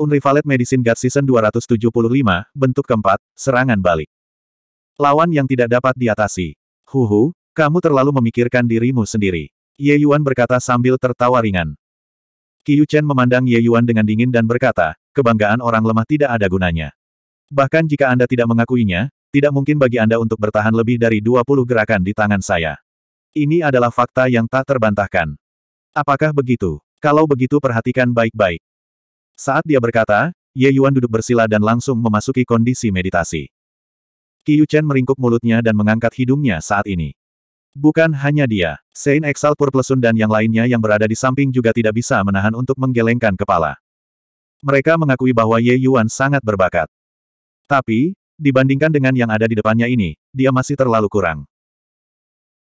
Unrivaled Medicine God Season 275, bentuk keempat, serangan balik. Lawan yang tidak dapat diatasi. Huhu, kamu terlalu memikirkan dirimu sendiri. Ye Yuan berkata sambil tertawa ringan. Qiu Chen memandang Ye Yuan dengan dingin dan berkata, kebanggaan orang lemah tidak ada gunanya. Bahkan jika Anda tidak mengakuinya, tidak mungkin bagi Anda untuk bertahan lebih dari 20 gerakan di tangan saya. Ini adalah fakta yang tak terbantahkan. Apakah begitu? Kalau begitu perhatikan baik-baik. Saat dia berkata, Ye Yuan duduk bersila dan langsung memasuki kondisi meditasi. Qiu Chen meringkuk mulutnya dan mengangkat hidungnya saat ini. Bukan hanya dia, Sein Exal Purplesun dan yang lainnya yang berada di samping juga tidak bisa menahan untuk menggelengkan kepala. Mereka mengakui bahwa Ye Yuan sangat berbakat. Tapi, dibandingkan dengan yang ada di depannya ini, dia masih terlalu kurang.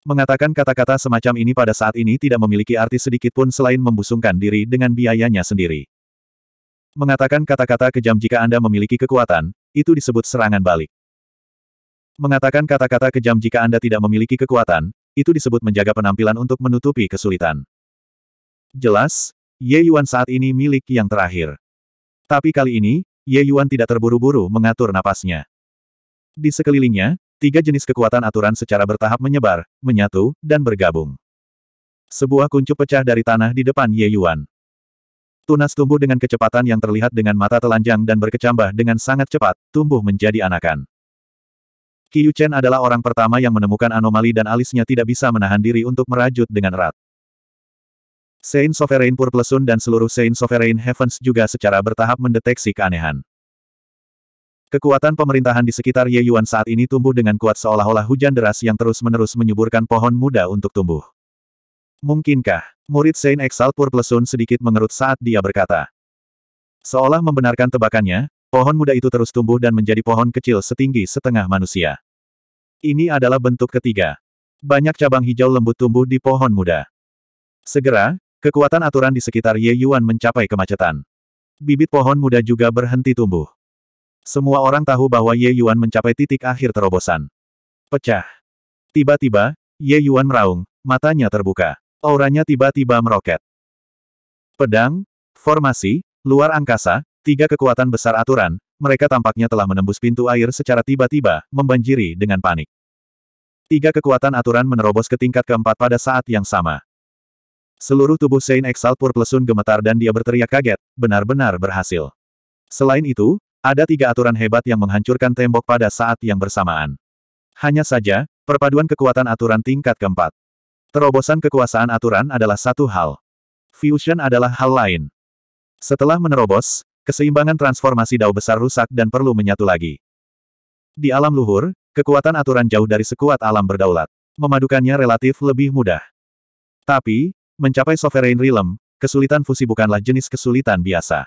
Mengatakan kata-kata semacam ini pada saat ini tidak memiliki arti sedikitpun selain membusungkan diri dengan biayanya sendiri. Mengatakan kata-kata kejam jika Anda memiliki kekuatan, itu disebut serangan balik. Mengatakan kata-kata kejam jika Anda tidak memiliki kekuatan, itu disebut menjaga penampilan untuk menutupi kesulitan. Jelas, Ye Yuan saat ini milik yang terakhir. Tapi kali ini, Ye Yuan tidak terburu-buru mengatur napasnya. Di sekelilingnya, tiga jenis kekuatan aturan secara bertahap menyebar, menyatu, dan bergabung. Sebuah kuncup pecah dari tanah di depan Ye Yuan. Tunas tumbuh dengan kecepatan yang terlihat dengan mata telanjang dan berkecambah dengan sangat cepat, tumbuh menjadi anakan. Qiu Chen adalah orang pertama yang menemukan anomali dan alisnya tidak bisa menahan diri untuk merajut dengan erat. Saint Sovereign Purplesun dan seluruh Saint Sovereign Heavens juga secara bertahap mendeteksi keanehan. Kekuatan pemerintahan di sekitar Ye Yuan saat ini tumbuh dengan kuat seolah-olah hujan deras yang terus-menerus menyuburkan pohon muda untuk tumbuh. Mungkinkah? Murid Saint Exalpur Plesun sedikit mengerut saat dia berkata. Seolah membenarkan tebakannya, pohon muda itu terus tumbuh dan menjadi pohon kecil setinggi setengah manusia. Ini adalah bentuk ketiga. Banyak cabang hijau lembut tumbuh di pohon muda. Segera, kekuatan aturan di sekitar Ye Yuan mencapai kemacetan. Bibit pohon muda juga berhenti tumbuh. Semua orang tahu bahwa Ye Yuan mencapai titik akhir terobosan. Pecah. Tiba-tiba, Ye Yuan meraung, matanya terbuka. Auranya tiba-tiba meroket. Pedang, formasi, luar angkasa, tiga kekuatan besar aturan, mereka tampaknya telah menembus pintu air secara tiba-tiba, membanjiri dengan panik. Tiga kekuatan aturan menerobos ke tingkat keempat pada saat yang sama. Seluruh tubuh Sein Exalt Purplesun gemetar dan dia berteriak kaget, benar-benar berhasil. Selain itu, ada tiga aturan hebat yang menghancurkan tembok pada saat yang bersamaan. Hanya saja, perpaduan kekuatan aturan tingkat keempat. Terobosan kekuasaan aturan adalah satu hal. Fusion adalah hal lain. Setelah menerobos, keseimbangan transformasi dao besar rusak dan perlu menyatu lagi. Di alam luhur, kekuatan aturan jauh dari sekuat alam berdaulat. Memadukannya relatif lebih mudah. Tapi, mencapai sovereign realm, kesulitan fusi bukanlah jenis kesulitan biasa.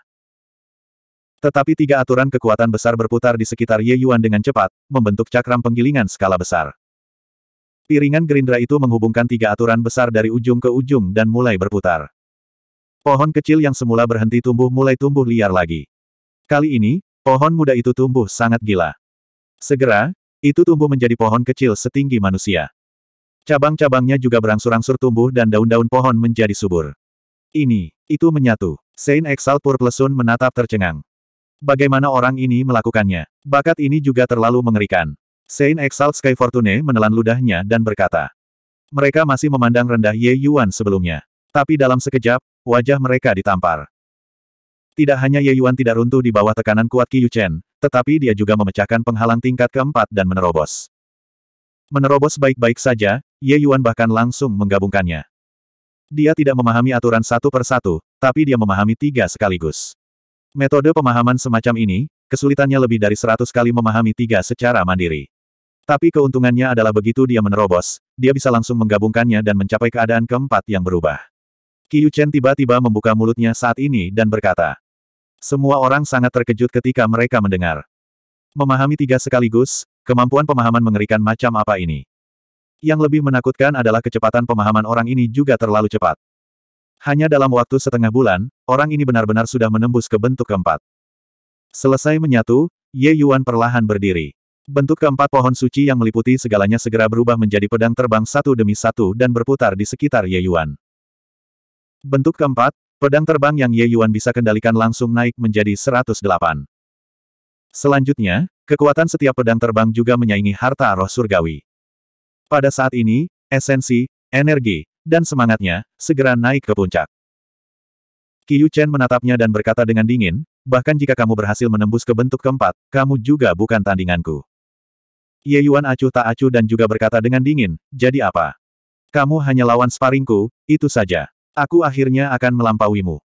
Tetapi tiga aturan kekuatan besar berputar di sekitar Ye Yuan dengan cepat, membentuk cakram penggilingan skala besar. Piringan gerindra itu menghubungkan tiga aturan besar dari ujung ke ujung dan mulai berputar. Pohon kecil yang semula berhenti tumbuh mulai tumbuh liar lagi. Kali ini, pohon muda itu tumbuh sangat gila. Segera, itu tumbuh menjadi pohon kecil setinggi manusia. Cabang-cabangnya juga berangsur-angsur tumbuh dan daun-daun pohon menjadi subur. Ini, itu menyatu. Saint Exal Purplesun menatap tercengang. Bagaimana orang ini melakukannya? Bakat ini juga terlalu mengerikan. Saint Exalt Sky Fortune menelan ludahnya dan berkata. Mereka masih memandang rendah Ye Yuan sebelumnya. Tapi dalam sekejap, wajah mereka ditampar. Tidak hanya Ye Yuan tidak runtuh di bawah tekanan kuat Qi Chen, tetapi dia juga memecahkan penghalang tingkat keempat dan menerobos. Menerobos baik-baik saja, Ye Yuan bahkan langsung menggabungkannya. Dia tidak memahami aturan satu per satu, tapi dia memahami tiga sekaligus. Metode pemahaman semacam ini, kesulitannya lebih dari seratus kali memahami tiga secara mandiri. Tapi keuntungannya adalah begitu dia menerobos, dia bisa langsung menggabungkannya dan mencapai keadaan keempat yang berubah. Qiu Chen tiba-tiba membuka mulutnya saat ini dan berkata. Semua orang sangat terkejut ketika mereka mendengar. Memahami tiga sekaligus, kemampuan pemahaman mengerikan macam apa ini. Yang lebih menakutkan adalah kecepatan pemahaman orang ini juga terlalu cepat. Hanya dalam waktu setengah bulan, orang ini benar-benar sudah menembus ke bentuk keempat. Selesai menyatu, Ye Yuan perlahan berdiri. Bentuk keempat pohon suci yang meliputi segalanya segera berubah menjadi pedang terbang satu demi satu dan berputar di sekitar Ye Yuan. Bentuk keempat, pedang terbang yang Ye Yuan bisa kendalikan langsung naik menjadi 108. Selanjutnya, kekuatan setiap pedang terbang juga menyaingi harta roh surgawi. Pada saat ini, esensi, energi, dan semangatnya, segera naik ke puncak. Qiu Chen menatapnya dan berkata dengan dingin, bahkan jika kamu berhasil menembus ke bentuk keempat, kamu juga bukan tandinganku. Ye Yuan acuh tak acuh dan juga berkata dengan dingin, jadi apa? Kamu hanya lawan sparingku, itu saja. Aku akhirnya akan melampauimu.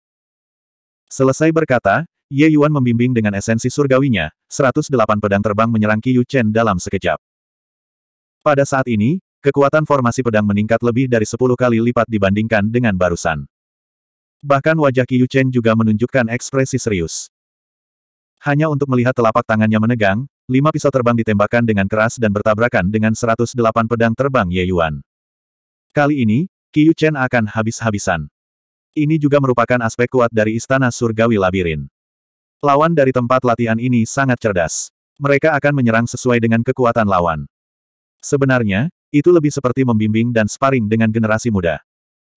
Selesai berkata, Ye Yuan membimbing dengan esensi surgawinya, 108 pedang terbang menyerang Qiyu Chen dalam sekejap. Pada saat ini, kekuatan formasi pedang meningkat lebih dari 10 kali lipat dibandingkan dengan barusan. Bahkan wajah Qiyu Chen juga menunjukkan ekspresi serius. Hanya untuk melihat telapak tangannya menegang, Lima pisau terbang ditembakkan dengan keras dan bertabrakan dengan 108 pedang terbang Ye Yuan. Kali ini, Qiu Chen akan habis-habisan. Ini juga merupakan aspek kuat dari Istana Surgawi Labirin. Lawan dari tempat latihan ini sangat cerdas. Mereka akan menyerang sesuai dengan kekuatan lawan. Sebenarnya, itu lebih seperti membimbing dan sparring dengan generasi muda.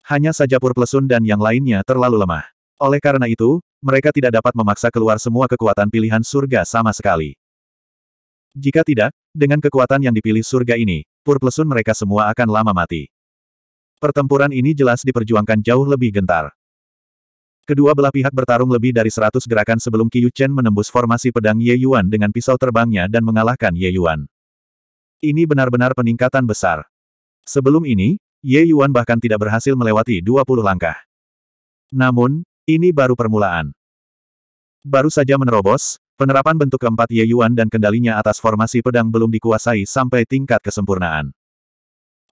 Hanya saja Purplesun dan yang lainnya terlalu lemah. Oleh karena itu, mereka tidak dapat memaksa keluar semua kekuatan pilihan surga sama sekali. Jika tidak, dengan kekuatan yang dipilih surga ini, purplesun mereka semua akan lama mati. Pertempuran ini jelas diperjuangkan jauh lebih gentar. Kedua belah pihak bertarung lebih dari seratus gerakan sebelum Qiu Chen menembus formasi pedang Ye Yuan dengan pisau terbangnya dan mengalahkan Ye Yuan. Ini benar-benar peningkatan besar. Sebelum ini, Ye Yuan bahkan tidak berhasil melewati 20 langkah. Namun, ini baru permulaan. Baru saja menerobos, Penerapan bentuk keempat Ye Yuan dan kendalinya atas formasi pedang belum dikuasai sampai tingkat kesempurnaan.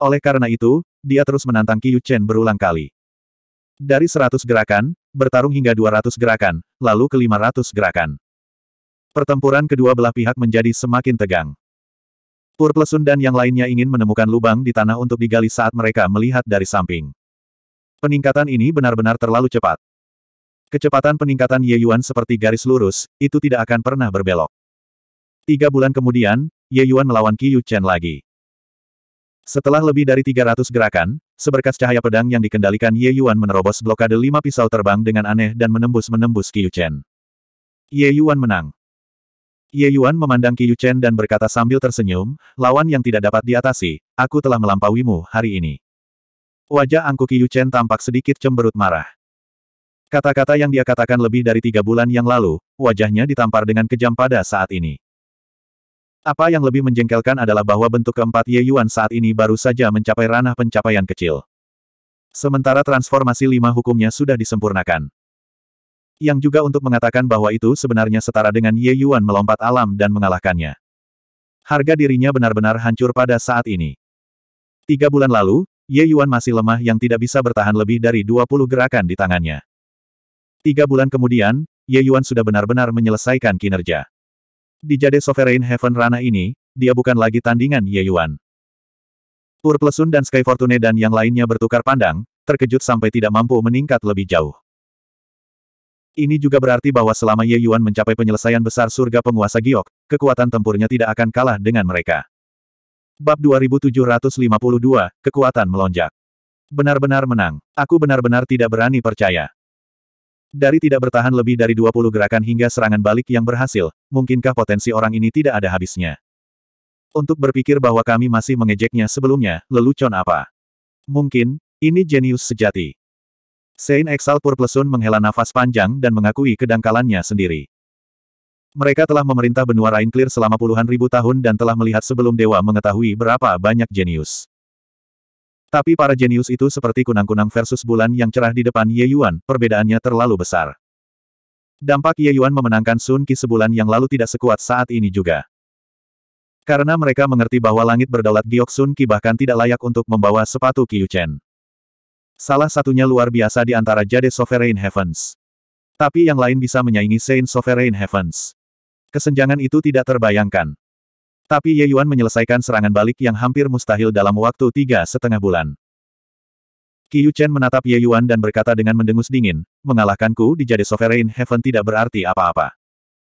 Oleh karena itu, dia terus menantang Qiu Chen berulang kali. Dari 100 gerakan, bertarung hingga 200 gerakan, lalu ke 500 gerakan. Pertempuran kedua belah pihak menjadi semakin tegang. Purplesun dan yang lainnya ingin menemukan lubang di tanah untuk digali saat mereka melihat dari samping. Peningkatan ini benar-benar terlalu cepat. Kecepatan peningkatan Ye Yuan seperti garis lurus, itu tidak akan pernah berbelok. Tiga bulan kemudian, Ye Yuan melawan Qi Yu Chen lagi. Setelah lebih dari 300 gerakan, seberkas cahaya pedang yang dikendalikan Ye Yuan menerobos blokade lima pisau terbang dengan aneh dan menembus-menembus Qi Yu Chen. Ye Yuan menang. Ye Yuan memandang Qi Yu Chen dan berkata sambil tersenyum, lawan yang tidak dapat diatasi, aku telah melampauimu hari ini. Wajah angku Yu Chen tampak sedikit cemberut marah. Kata-kata yang dia katakan lebih dari tiga bulan yang lalu, wajahnya ditampar dengan kejam pada saat ini. Apa yang lebih menjengkelkan adalah bahwa bentuk keempat Ye Yuan saat ini baru saja mencapai ranah pencapaian kecil. Sementara transformasi lima hukumnya sudah disempurnakan. Yang juga untuk mengatakan bahwa itu sebenarnya setara dengan Ye Yuan melompat alam dan mengalahkannya. Harga dirinya benar-benar hancur pada saat ini. Tiga bulan lalu, Ye Yuan masih lemah yang tidak bisa bertahan lebih dari 20 gerakan di tangannya. Tiga bulan kemudian, Ye Yuan sudah benar-benar menyelesaikan kinerja. Di Jade Sovereign Heaven Rana ini, dia bukan lagi tandingan Ye Yuan. Urplesun dan Sky Fortune dan yang lainnya bertukar pandang, terkejut sampai tidak mampu meningkat lebih jauh. Ini juga berarti bahwa selama Ye Yuan mencapai penyelesaian besar surga penguasa Giok, kekuatan tempurnya tidak akan kalah dengan mereka. Bab 2752, Kekuatan Melonjak. Benar-benar menang. Aku benar-benar tidak berani percaya. Dari tidak bertahan lebih dari 20 gerakan hingga serangan balik yang berhasil, mungkinkah potensi orang ini tidak ada habisnya? Untuk berpikir bahwa kami masih mengejeknya sebelumnya, lelucon apa? Mungkin, ini jenius sejati. Sein Exal Purplesun menghela nafas panjang dan mengakui kedangkalannya sendiri. Mereka telah memerintah benua Clear selama puluhan ribu tahun dan telah melihat sebelum dewa mengetahui berapa banyak jenius. Tapi para jenius itu seperti kunang-kunang versus bulan yang cerah di depan Ye Yuan, perbedaannya terlalu besar. Dampak Ye Yuan memenangkan Sun Qi sebulan yang lalu tidak sekuat saat ini juga. Karena mereka mengerti bahwa langit berdaulat Giok Sun Qi bahkan tidak layak untuk membawa sepatu Qiu Chen. Salah satunya luar biasa di antara Jade Sovereign Heavens. Tapi yang lain bisa menyaingi Saint Sovereign Heavens. Kesenjangan itu tidak terbayangkan. Tapi Ye Yuan menyelesaikan serangan balik yang hampir mustahil dalam waktu tiga setengah bulan. Qi Chen menatap Ye Yuan dan berkata dengan mendengus dingin, mengalahkanku di Jade Sovereign Heaven tidak berarti apa-apa.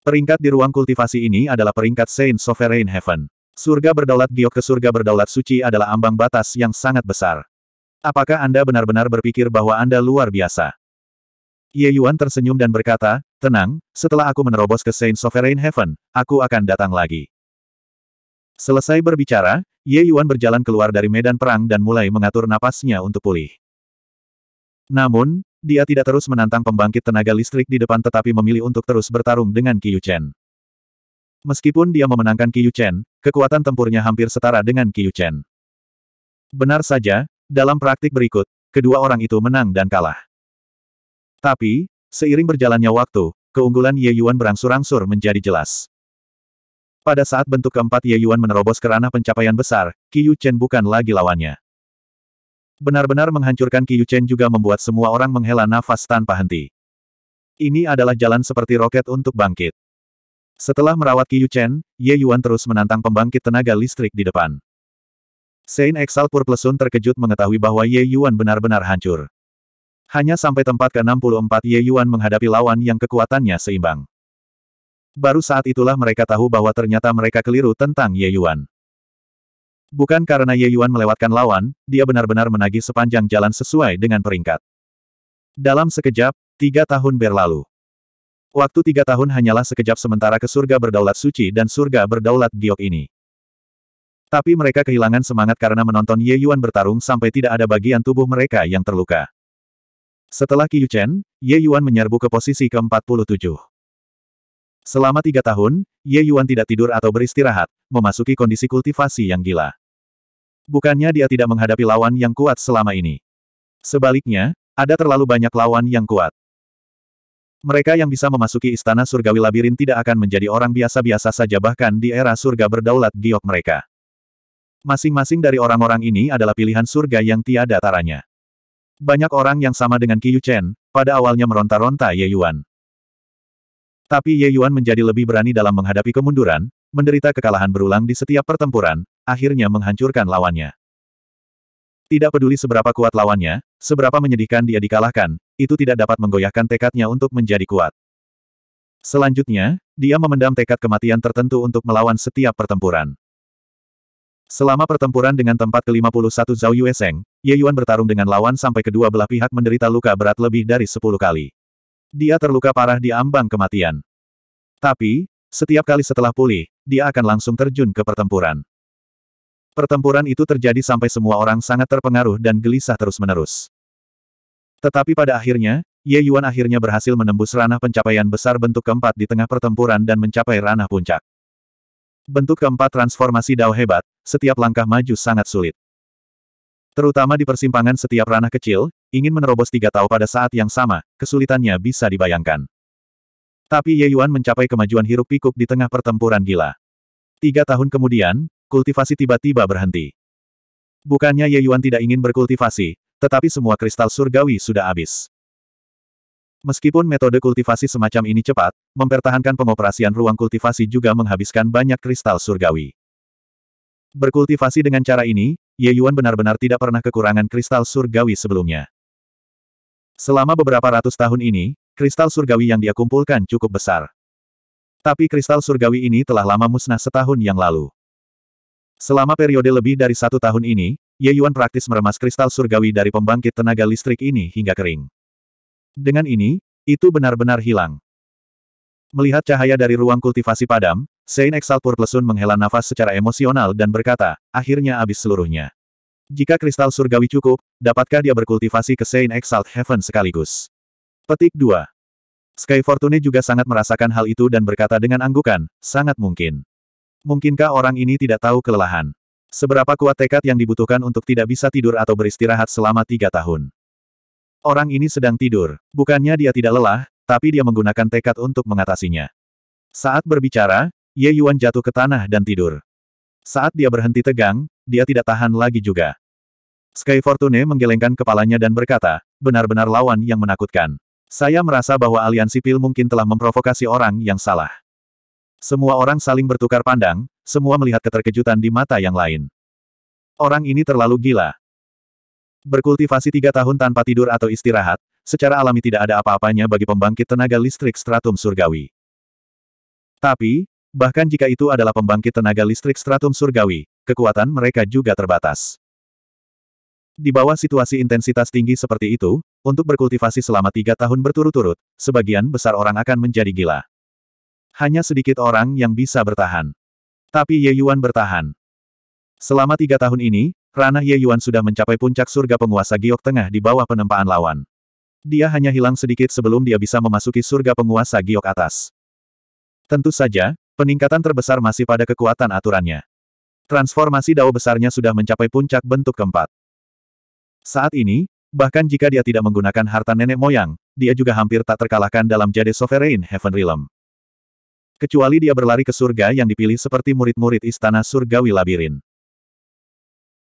Peringkat di ruang kultivasi ini adalah peringkat Saint Sovereign Heaven. Surga berdaulat giok ke surga berdaulat suci adalah ambang batas yang sangat besar. Apakah Anda benar-benar berpikir bahwa Anda luar biasa? Ye Yuan tersenyum dan berkata, tenang, setelah aku menerobos ke Saint Sovereign Heaven, aku akan datang lagi. Selesai berbicara, Ye Yuan berjalan keluar dari medan perang dan mulai mengatur napasnya untuk pulih. Namun, dia tidak terus menantang pembangkit tenaga listrik di depan tetapi memilih untuk terus bertarung dengan Qiyu Chen. Meskipun dia memenangkan Qiyu Chen, kekuatan tempurnya hampir setara dengan Qiyu Chen. Benar saja, dalam praktik berikut, kedua orang itu menang dan kalah. Tapi, seiring berjalannya waktu, keunggulan Ye Yuan berangsur-angsur menjadi jelas. Pada saat bentuk keempat Ye Yuan menerobos ke ranah pencapaian besar, Yu Chen bukan lagi lawannya. Benar-benar menghancurkan Yu Chen juga membuat semua orang menghela nafas tanpa henti. Ini adalah jalan seperti roket untuk bangkit. Setelah merawat Yu Chen, Ye Yuan terus menantang pembangkit tenaga listrik di depan. Saint Exal Purplesun terkejut mengetahui bahwa Ye Yuan benar-benar hancur. Hanya sampai tempat ke-64 Ye Yuan menghadapi lawan yang kekuatannya seimbang baru saat itulah mereka tahu bahwa ternyata mereka keliru tentang Ye Yuan. Bukan karena Ye Yuan melewatkan lawan, dia benar-benar menagih sepanjang jalan sesuai dengan peringkat. Dalam sekejap, tiga tahun berlalu. Waktu tiga tahun hanyalah sekejap sementara ke surga berdaulat suci dan surga berdaulat giok ini. Tapi mereka kehilangan semangat karena menonton Ye Yuan bertarung sampai tidak ada bagian tubuh mereka yang terluka. Setelah Qiyu Chen, Ye Yuan menyerbu ke posisi ke-47. Selama tiga tahun, Ye Yuan tidak tidur atau beristirahat, memasuki kondisi kultivasi yang gila. Bukannya dia tidak menghadapi lawan yang kuat selama ini. Sebaliknya, ada terlalu banyak lawan yang kuat. Mereka yang bisa memasuki istana surgawi labirin tidak akan menjadi orang biasa-biasa saja bahkan di era surga berdaulat giok mereka. Masing-masing dari orang-orang ini adalah pilihan surga yang tiada taranya. Banyak orang yang sama dengan Qiyu Chen, pada awalnya meronta-ronta Ye Yuan. Tapi Ye Yuan menjadi lebih berani dalam menghadapi kemunduran, menderita kekalahan berulang di setiap pertempuran, akhirnya menghancurkan lawannya. Tidak peduli seberapa kuat lawannya, seberapa menyedihkan dia dikalahkan, itu tidak dapat menggoyahkan tekadnya untuk menjadi kuat. Selanjutnya, dia memendam tekad kematian tertentu untuk melawan setiap pertempuran. Selama pertempuran dengan tempat ke-51 Zhao Yueseng, Ye Yuan bertarung dengan lawan sampai kedua belah pihak menderita luka berat lebih dari 10 kali. Dia terluka parah di ambang kematian. Tapi, setiap kali setelah pulih, dia akan langsung terjun ke pertempuran. Pertempuran itu terjadi sampai semua orang sangat terpengaruh dan gelisah terus-menerus. Tetapi pada akhirnya, Ye Yuan akhirnya berhasil menembus ranah pencapaian besar bentuk keempat di tengah pertempuran dan mencapai ranah puncak. Bentuk keempat transformasi Dao hebat, setiap langkah maju sangat sulit. Terutama di persimpangan setiap ranah kecil, Ingin menerobos tiga tahun pada saat yang sama, kesulitannya bisa dibayangkan. Tapi Ye Yuan mencapai kemajuan hiruk pikuk di tengah pertempuran gila. Tiga tahun kemudian, kultivasi tiba-tiba berhenti. Bukannya Ye Yuan tidak ingin berkultivasi, tetapi semua kristal surgawi sudah habis. Meskipun metode kultivasi semacam ini cepat, mempertahankan pengoperasian ruang kultivasi juga menghabiskan banyak kristal surgawi. Berkultivasi dengan cara ini, Ye Yuan benar-benar tidak pernah kekurangan kristal surgawi sebelumnya. Selama beberapa ratus tahun ini, kristal surgawi yang dia kumpulkan cukup besar. Tapi kristal surgawi ini telah lama musnah setahun yang lalu. Selama periode lebih dari satu tahun ini, Ye Yuan praktis meremas kristal surgawi dari pembangkit tenaga listrik ini hingga kering. Dengan ini, itu benar-benar hilang. Melihat cahaya dari ruang kultivasi padam, Sein Exalpur Plesun menghela nafas secara emosional dan berkata, akhirnya habis seluruhnya. Jika kristal surgawi cukup, dapatkah dia berkultivasi ke Saint Exalt Heaven sekaligus? Petik 2. Sky Fortune juga sangat merasakan hal itu dan berkata dengan anggukan, sangat mungkin. Mungkinkah orang ini tidak tahu kelelahan? Seberapa kuat tekad yang dibutuhkan untuk tidak bisa tidur atau beristirahat selama tiga tahun? Orang ini sedang tidur. Bukannya dia tidak lelah, tapi dia menggunakan tekad untuk mengatasinya. Saat berbicara, Ye Yuan jatuh ke tanah dan tidur. Saat dia berhenti tegang, dia tidak tahan lagi juga. Sky Fortune menggelengkan kepalanya dan berkata, benar-benar lawan yang menakutkan. Saya merasa bahwa aliansi pil mungkin telah memprovokasi orang yang salah. Semua orang saling bertukar pandang, semua melihat keterkejutan di mata yang lain. Orang ini terlalu gila. Berkultivasi tiga tahun tanpa tidur atau istirahat, secara alami tidak ada apa-apanya bagi pembangkit tenaga listrik stratum surgawi. Tapi, bahkan jika itu adalah pembangkit tenaga listrik stratum surgawi, kekuatan mereka juga terbatas. Di bawah situasi intensitas tinggi seperti itu, untuk berkultivasi selama tiga tahun berturut-turut, sebagian besar orang akan menjadi gila. Hanya sedikit orang yang bisa bertahan. Tapi Ye Yuan bertahan. Selama tiga tahun ini, ranah Ye Yuan sudah mencapai puncak surga penguasa giok tengah di bawah penempaan lawan. Dia hanya hilang sedikit sebelum dia bisa memasuki surga penguasa giok atas. Tentu saja, peningkatan terbesar masih pada kekuatan aturannya. Transformasi dao besarnya sudah mencapai puncak bentuk keempat. Saat ini, bahkan jika dia tidak menggunakan harta nenek moyang, dia juga hampir tak terkalahkan dalam Jade Sovereign Heaven Realm. Kecuali dia berlari ke surga yang dipilih seperti murid-murid istana surgawi labirin.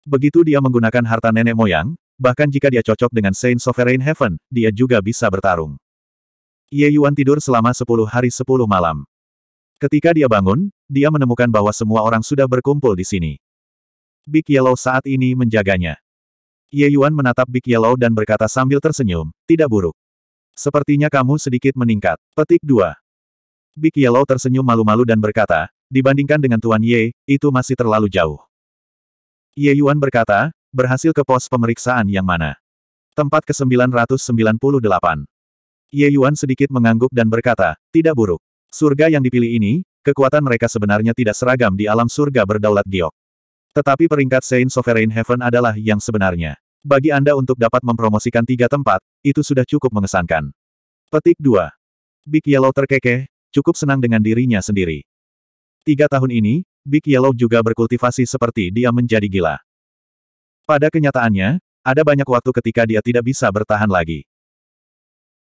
Begitu dia menggunakan harta nenek moyang, bahkan jika dia cocok dengan Saint Sovereign Heaven, dia juga bisa bertarung. Ye Yuan tidur selama 10 hari 10 malam. Ketika dia bangun, dia menemukan bahwa semua orang sudah berkumpul di sini. Big Yellow saat ini menjaganya. Ye Yuan menatap Big Yellow dan berkata sambil tersenyum, tidak buruk. Sepertinya kamu sedikit meningkat. Petik 2. Big Yellow tersenyum malu-malu dan berkata, dibandingkan dengan Tuan Ye, itu masih terlalu jauh. Ye Yuan berkata, berhasil ke pos pemeriksaan yang mana? Tempat ke-998. Ye Yuan sedikit mengangguk dan berkata, tidak buruk. Surga yang dipilih ini, kekuatan mereka sebenarnya tidak seragam di alam surga berdaulat giok. Tetapi peringkat Saint Sovereign Heaven adalah yang sebenarnya. Bagi Anda untuk dapat mempromosikan tiga tempat, itu sudah cukup mengesankan. Petik 2. Big Yellow terkekeh, cukup senang dengan dirinya sendiri. Tiga tahun ini, Big Yellow juga berkultivasi seperti dia menjadi gila. Pada kenyataannya, ada banyak waktu ketika dia tidak bisa bertahan lagi.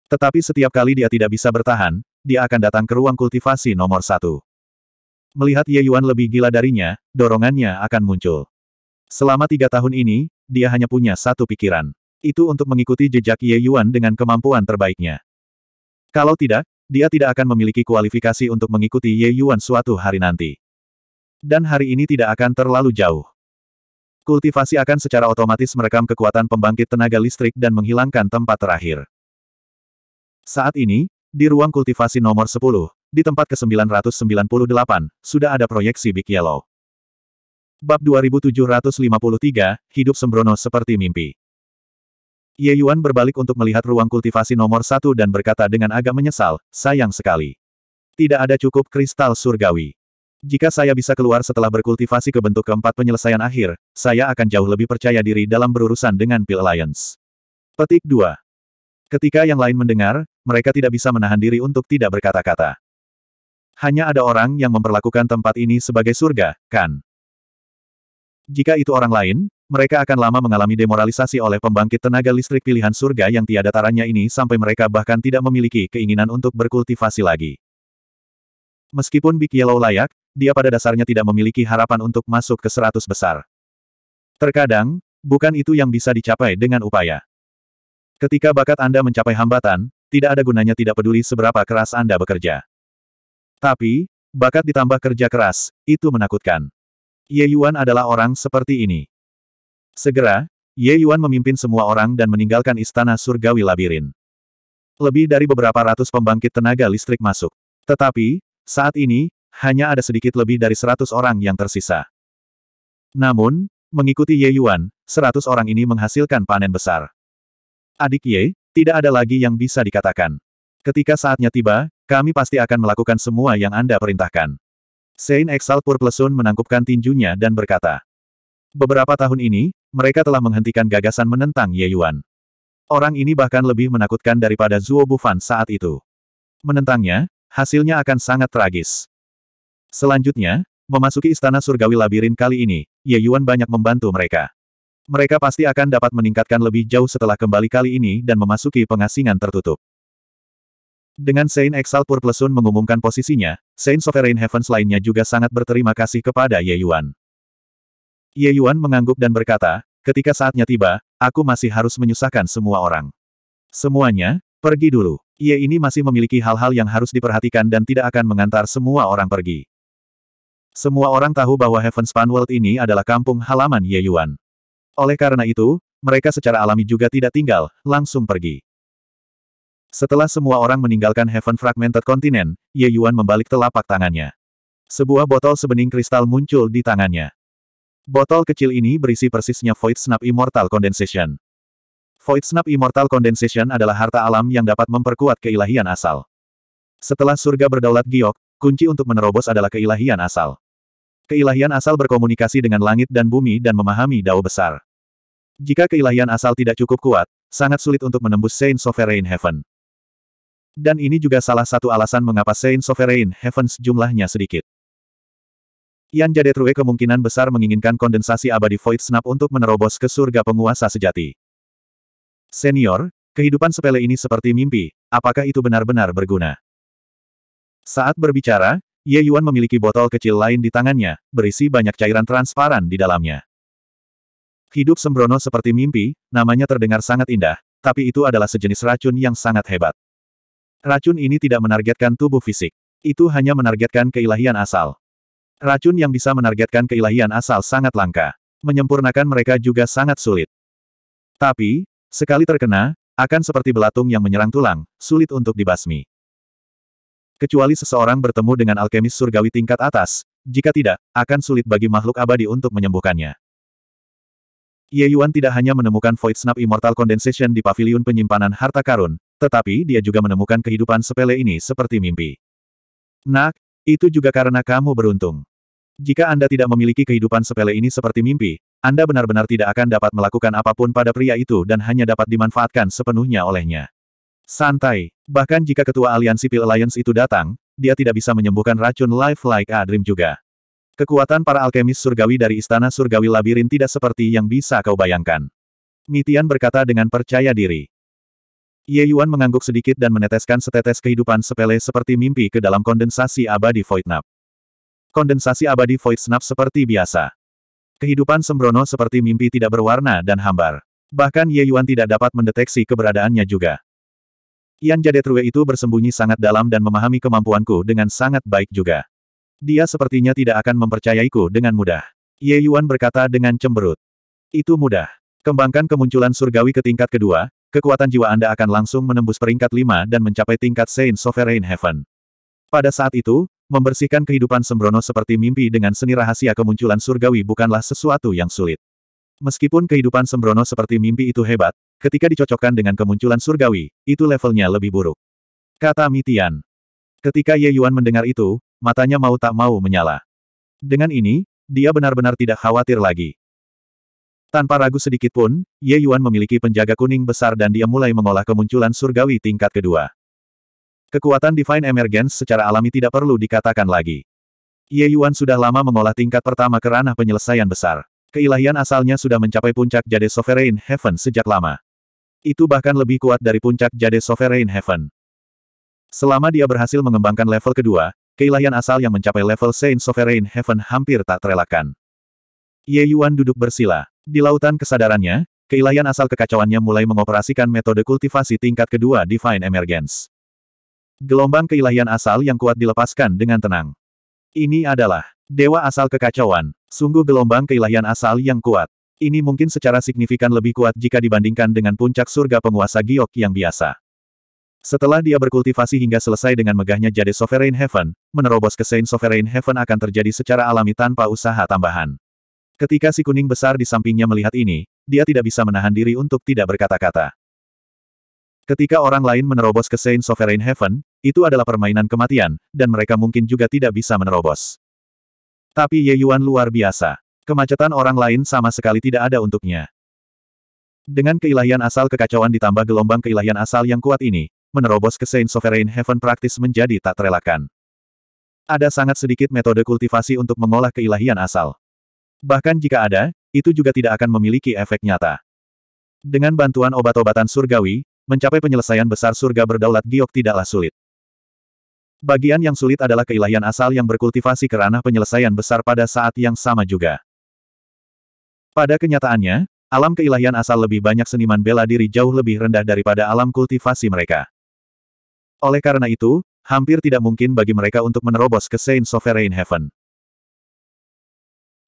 Tetapi setiap kali dia tidak bisa bertahan, dia akan datang ke ruang kultivasi nomor satu. Melihat Ye Yuan lebih gila darinya, dorongannya akan muncul. Selama tiga tahun ini, dia hanya punya satu pikiran. Itu untuk mengikuti jejak Ye Yuan dengan kemampuan terbaiknya. Kalau tidak, dia tidak akan memiliki kualifikasi untuk mengikuti Ye Yuan suatu hari nanti. Dan hari ini tidak akan terlalu jauh. Kultivasi akan secara otomatis merekam kekuatan pembangkit tenaga listrik dan menghilangkan tempat terakhir. Saat ini, di ruang kultivasi nomor 10, di tempat ke-998, sudah ada proyeksi Big Yellow. Bab 2753, Hidup Sembrono Seperti Mimpi. Ye Yuan berbalik untuk melihat ruang kultivasi nomor satu dan berkata dengan agak menyesal, sayang sekali. Tidak ada cukup kristal surgawi. Jika saya bisa keluar setelah berkultivasi ke bentuk keempat penyelesaian akhir, saya akan jauh lebih percaya diri dalam berurusan dengan Pil Alliance. Petik 2. Ketika yang lain mendengar, mereka tidak bisa menahan diri untuk tidak berkata-kata. Hanya ada orang yang memperlakukan tempat ini sebagai surga, kan? Jika itu orang lain, mereka akan lama mengalami demoralisasi oleh pembangkit tenaga listrik pilihan surga yang tiada taranya ini sampai mereka bahkan tidak memiliki keinginan untuk berkultivasi lagi. Meskipun Big Yellow layak, dia pada dasarnya tidak memiliki harapan untuk masuk ke seratus besar. Terkadang, bukan itu yang bisa dicapai dengan upaya. Ketika bakat Anda mencapai hambatan, tidak ada gunanya tidak peduli seberapa keras Anda bekerja. Tapi, bakat ditambah kerja keras, itu menakutkan. Ye Yuan adalah orang seperti ini. Segera, Ye Yuan memimpin semua orang dan meninggalkan istana surgawi labirin. Lebih dari beberapa ratus pembangkit tenaga listrik masuk. Tetapi, saat ini, hanya ada sedikit lebih dari seratus orang yang tersisa. Namun, mengikuti Ye Yuan, seratus orang ini menghasilkan panen besar. Adik Ye, tidak ada lagi yang bisa dikatakan. Ketika saatnya tiba, kami pasti akan melakukan semua yang Anda perintahkan. Saint Exal Purplesun menangkupkan tinjunya dan berkata, Beberapa tahun ini, mereka telah menghentikan gagasan menentang Ye Yuan. Orang ini bahkan lebih menakutkan daripada Zuo Bufan saat itu. Menentangnya, hasilnya akan sangat tragis. Selanjutnya, memasuki istana surgawi labirin kali ini, Ye Yuan banyak membantu mereka. Mereka pasti akan dapat meningkatkan lebih jauh setelah kembali kali ini dan memasuki pengasingan tertutup. Dengan Saint Exal Purplesun mengumumkan posisinya, Saint Sovereign Heavens lainnya juga sangat berterima kasih kepada Ye Yuan. Ye Yuan mengangguk dan berkata, ketika saatnya tiba, aku masih harus menyusahkan semua orang. Semuanya, pergi dulu. Ye ini masih memiliki hal-hal yang harus diperhatikan dan tidak akan mengantar semua orang pergi. Semua orang tahu bahwa Heaven's Pan World ini adalah kampung halaman Ye Yuan. Oleh karena itu, mereka secara alami juga tidak tinggal, langsung pergi. Setelah semua orang meninggalkan Heaven Fragmented Continent, Ye Yuan membalik telapak tangannya. Sebuah botol sebening kristal muncul di tangannya. Botol kecil ini berisi persisnya Void Snap Immortal Condensation. Void Snap Immortal Condensation adalah harta alam yang dapat memperkuat keilahian asal. Setelah surga berdaulat giok, kunci untuk menerobos adalah keilahian asal. Keilahian asal berkomunikasi dengan langit dan bumi dan memahami dao besar. Jika keilahian asal tidak cukup kuat, sangat sulit untuk menembus Saint Sovereign Heaven. Dan ini juga salah satu alasan mengapa Saint Sovereign Heavens jumlahnya sedikit. Yan Jadetrue kemungkinan besar menginginkan kondensasi abadi Void Snap untuk menerobos ke surga penguasa sejati. Senior, kehidupan sepele ini seperti mimpi, apakah itu benar-benar berguna? Saat berbicara, Ye Yuan memiliki botol kecil lain di tangannya, berisi banyak cairan transparan di dalamnya. Hidup sembrono seperti mimpi, namanya terdengar sangat indah, tapi itu adalah sejenis racun yang sangat hebat. Racun ini tidak menargetkan tubuh fisik. Itu hanya menargetkan keilahian asal. Racun yang bisa menargetkan keilahian asal sangat langka. Menyempurnakan mereka juga sangat sulit. Tapi, sekali terkena, akan seperti belatung yang menyerang tulang, sulit untuk dibasmi. Kecuali seseorang bertemu dengan alkemis surgawi tingkat atas, jika tidak, akan sulit bagi makhluk abadi untuk menyembuhkannya. Ye Yuan tidak hanya menemukan Void Snap Immortal Condensation di paviliun penyimpanan harta karun, tetapi dia juga menemukan kehidupan sepele ini seperti mimpi. Nak, itu juga karena kamu beruntung. Jika Anda tidak memiliki kehidupan sepele ini seperti mimpi, Anda benar-benar tidak akan dapat melakukan apapun pada pria itu dan hanya dapat dimanfaatkan sepenuhnya olehnya. Santai, bahkan jika ketua aliansi Pil Alliance itu datang, dia tidak bisa menyembuhkan racun life like a dream juga. Kekuatan para alkemis surgawi dari istana surgawi labirin tidak seperti yang bisa kau bayangkan. Mitian berkata dengan percaya diri. Ye Yuan mengangguk sedikit dan meneteskan setetes kehidupan sepele seperti mimpi ke dalam kondensasi abadi Void Nap. Kondensasi abadi Void Snap seperti biasa. Kehidupan sembrono seperti mimpi tidak berwarna dan hambar. Bahkan Ye Yuan tidak dapat mendeteksi keberadaannya juga. Yan Jadetrue itu bersembunyi sangat dalam dan memahami kemampuanku dengan sangat baik juga. Dia sepertinya tidak akan mempercayaiku dengan mudah. Ye Yuan berkata dengan cemberut. Itu mudah. Kembangkan kemunculan surgawi ke tingkat kedua, kekuatan jiwa Anda akan langsung menembus peringkat lima dan mencapai tingkat Saint Sovereign Heaven. Pada saat itu, membersihkan kehidupan sembrono seperti mimpi dengan seni rahasia kemunculan surgawi bukanlah sesuatu yang sulit. Meskipun kehidupan sembrono seperti mimpi itu hebat, ketika dicocokkan dengan kemunculan surgawi, itu levelnya lebih buruk. Kata Mitian. Ketika Ye Yuan mendengar itu, matanya mau tak mau menyala. Dengan ini, dia benar-benar tidak khawatir lagi. Tanpa ragu sedikit pun, Ye Yuan memiliki penjaga kuning besar dan dia mulai mengolah kemunculan surgawi tingkat kedua. Kekuatan Divine Emergence secara alami tidak perlu dikatakan lagi. Ye Yuan sudah lama mengolah tingkat pertama ke ranah penyelesaian besar. Keilahian asalnya sudah mencapai puncak Jade Sovereign Heaven sejak lama. Itu bahkan lebih kuat dari puncak Jade Sovereign Heaven. Selama dia berhasil mengembangkan level kedua, keilahian asal yang mencapai level Saint Sovereign Heaven hampir tak terelakkan. Ye Yuan duduk bersila. Di lautan kesadarannya, keilahian asal kekacauannya mulai mengoperasikan metode kultivasi tingkat kedua Divine Emergence. Gelombang keilahian asal yang kuat dilepaskan dengan tenang. Ini adalah Dewa Asal Kekacauan, sungguh gelombang keilahian asal yang kuat. Ini mungkin secara signifikan lebih kuat jika dibandingkan dengan puncak surga penguasa giok yang biasa. Setelah dia berkultivasi hingga selesai dengan megahnya Jade Sovereign Heaven, menerobos ke Saint Sovereign Heaven akan terjadi secara alami tanpa usaha tambahan. Ketika si kuning besar di sampingnya melihat ini, dia tidak bisa menahan diri untuk tidak berkata-kata. Ketika orang lain menerobos ke Saint Sovereign Heaven, itu adalah permainan kematian, dan mereka mungkin juga tidak bisa menerobos. Tapi Ye Yuan luar biasa. Kemacetan orang lain sama sekali tidak ada untuknya. Dengan keilahian asal kekacauan ditambah gelombang keilahian asal yang kuat ini, menerobos ke Saint Sovereign Heaven praktis menjadi tak terelakkan. Ada sangat sedikit metode kultivasi untuk mengolah keilahian asal. Bahkan jika ada, itu juga tidak akan memiliki efek nyata. Dengan bantuan obat-obatan surgawi, mencapai penyelesaian besar surga berdaulat giok tidaklah sulit. Bagian yang sulit adalah keilahian asal yang berkultivasi ke ranah penyelesaian besar pada saat yang sama juga. Pada kenyataannya, alam keilahian asal lebih banyak seniman bela diri jauh lebih rendah daripada alam kultivasi mereka. Oleh karena itu, hampir tidak mungkin bagi mereka untuk menerobos ke Saint Sovereign Heaven.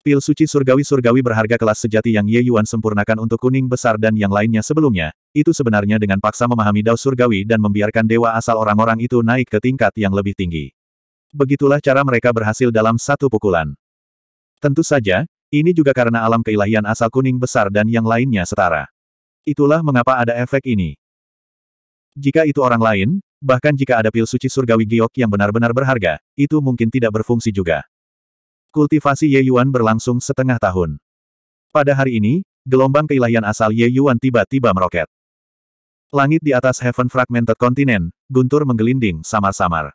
Pil suci surgawi-surgawi berharga kelas sejati yang Ye Yuan sempurnakan untuk kuning besar dan yang lainnya sebelumnya, itu sebenarnya dengan paksa memahami dao surgawi dan membiarkan dewa asal orang-orang itu naik ke tingkat yang lebih tinggi. Begitulah cara mereka berhasil dalam satu pukulan. Tentu saja, ini juga karena alam keilahian asal kuning besar dan yang lainnya setara. Itulah mengapa ada efek ini. Jika itu orang lain, Bahkan jika ada pil suci surgawi giok yang benar-benar berharga, itu mungkin tidak berfungsi juga. Kultivasi Ye Yuan berlangsung setengah tahun. Pada hari ini, gelombang keilahian asal Ye Yuan tiba-tiba meroket. Langit di atas Heaven Fragmented Continent, guntur menggelinding samar-samar.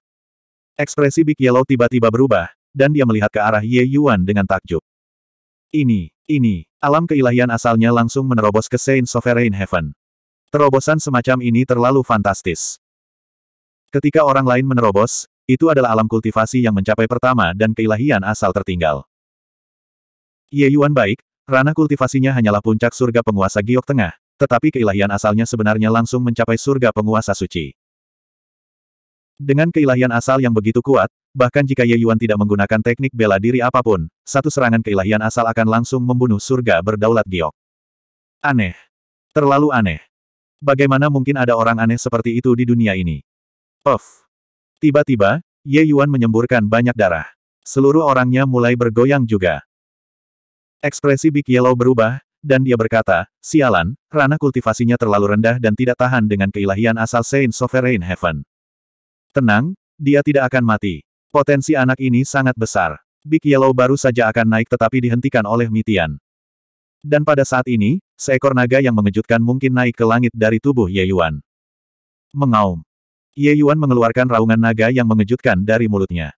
Ekspresi Big Yellow tiba-tiba berubah, dan dia melihat ke arah Ye Yuan dengan takjub. Ini, ini, alam keilahian asalnya langsung menerobos ke Saint Sovereign Heaven. Terobosan semacam ini terlalu fantastis. Ketika orang lain menerobos, itu adalah alam kultivasi yang mencapai pertama dan keilahian asal tertinggal. Ye Yuan baik, ranah kultivasinya hanyalah puncak surga penguasa giok tengah, tetapi keilahian asalnya sebenarnya langsung mencapai surga penguasa suci. Dengan keilahian asal yang begitu kuat, bahkan jika Ye Yuan tidak menggunakan teknik bela diri apapun, satu serangan keilahian asal akan langsung membunuh surga berdaulat giok. Aneh. Terlalu aneh. Bagaimana mungkin ada orang aneh seperti itu di dunia ini? Puff. Tiba-tiba, Ye Yuan menyemburkan banyak darah. Seluruh orangnya mulai bergoyang juga. Ekspresi Big Yellow berubah, dan dia berkata, sialan, ranah kultivasinya terlalu rendah dan tidak tahan dengan keilahian asal Saint Sovereign Heaven. Tenang, dia tidak akan mati. Potensi anak ini sangat besar. Big Yellow baru saja akan naik tetapi dihentikan oleh Mitian. Dan pada saat ini, seekor naga yang mengejutkan mungkin naik ke langit dari tubuh Ye Yuan. Mengaum. Ye Yuan mengeluarkan raungan naga yang mengejutkan dari mulutnya.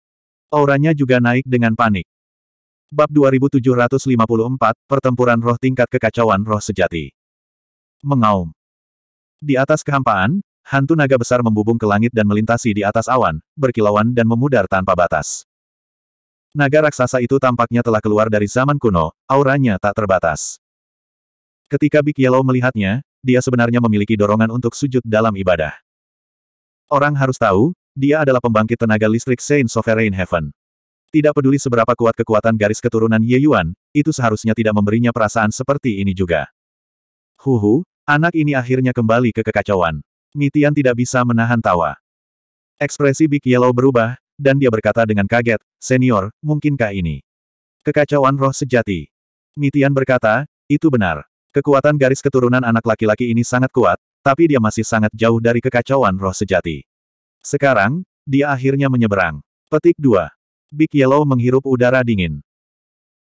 Auranya juga naik dengan panik. Bab 2754, Pertempuran Roh Tingkat Kekacauan Roh Sejati. Mengaum. Di atas kehampaan, hantu naga besar membubung ke langit dan melintasi di atas awan, berkilauan dan memudar tanpa batas. Naga raksasa itu tampaknya telah keluar dari zaman kuno, auranya tak terbatas. Ketika Big Yellow melihatnya, dia sebenarnya memiliki dorongan untuk sujud dalam ibadah. Orang harus tahu, dia adalah pembangkit tenaga listrik Saint Sovereign Heaven. Tidak peduli seberapa kuat kekuatan garis keturunan Ye Yuan, itu seharusnya tidak memberinya perasaan seperti ini juga. Huhu, anak ini akhirnya kembali ke kekacauan. Mitian tidak bisa menahan tawa. Ekspresi Big Yellow berubah, dan dia berkata dengan kaget, Senior, mungkinkah ini? Kekacauan roh sejati. Mitian berkata, itu benar. Kekuatan garis keturunan anak laki-laki ini sangat kuat, tapi dia masih sangat jauh dari kekacauan roh sejati. Sekarang, dia akhirnya menyeberang. Petik 2. Big Yellow menghirup udara dingin.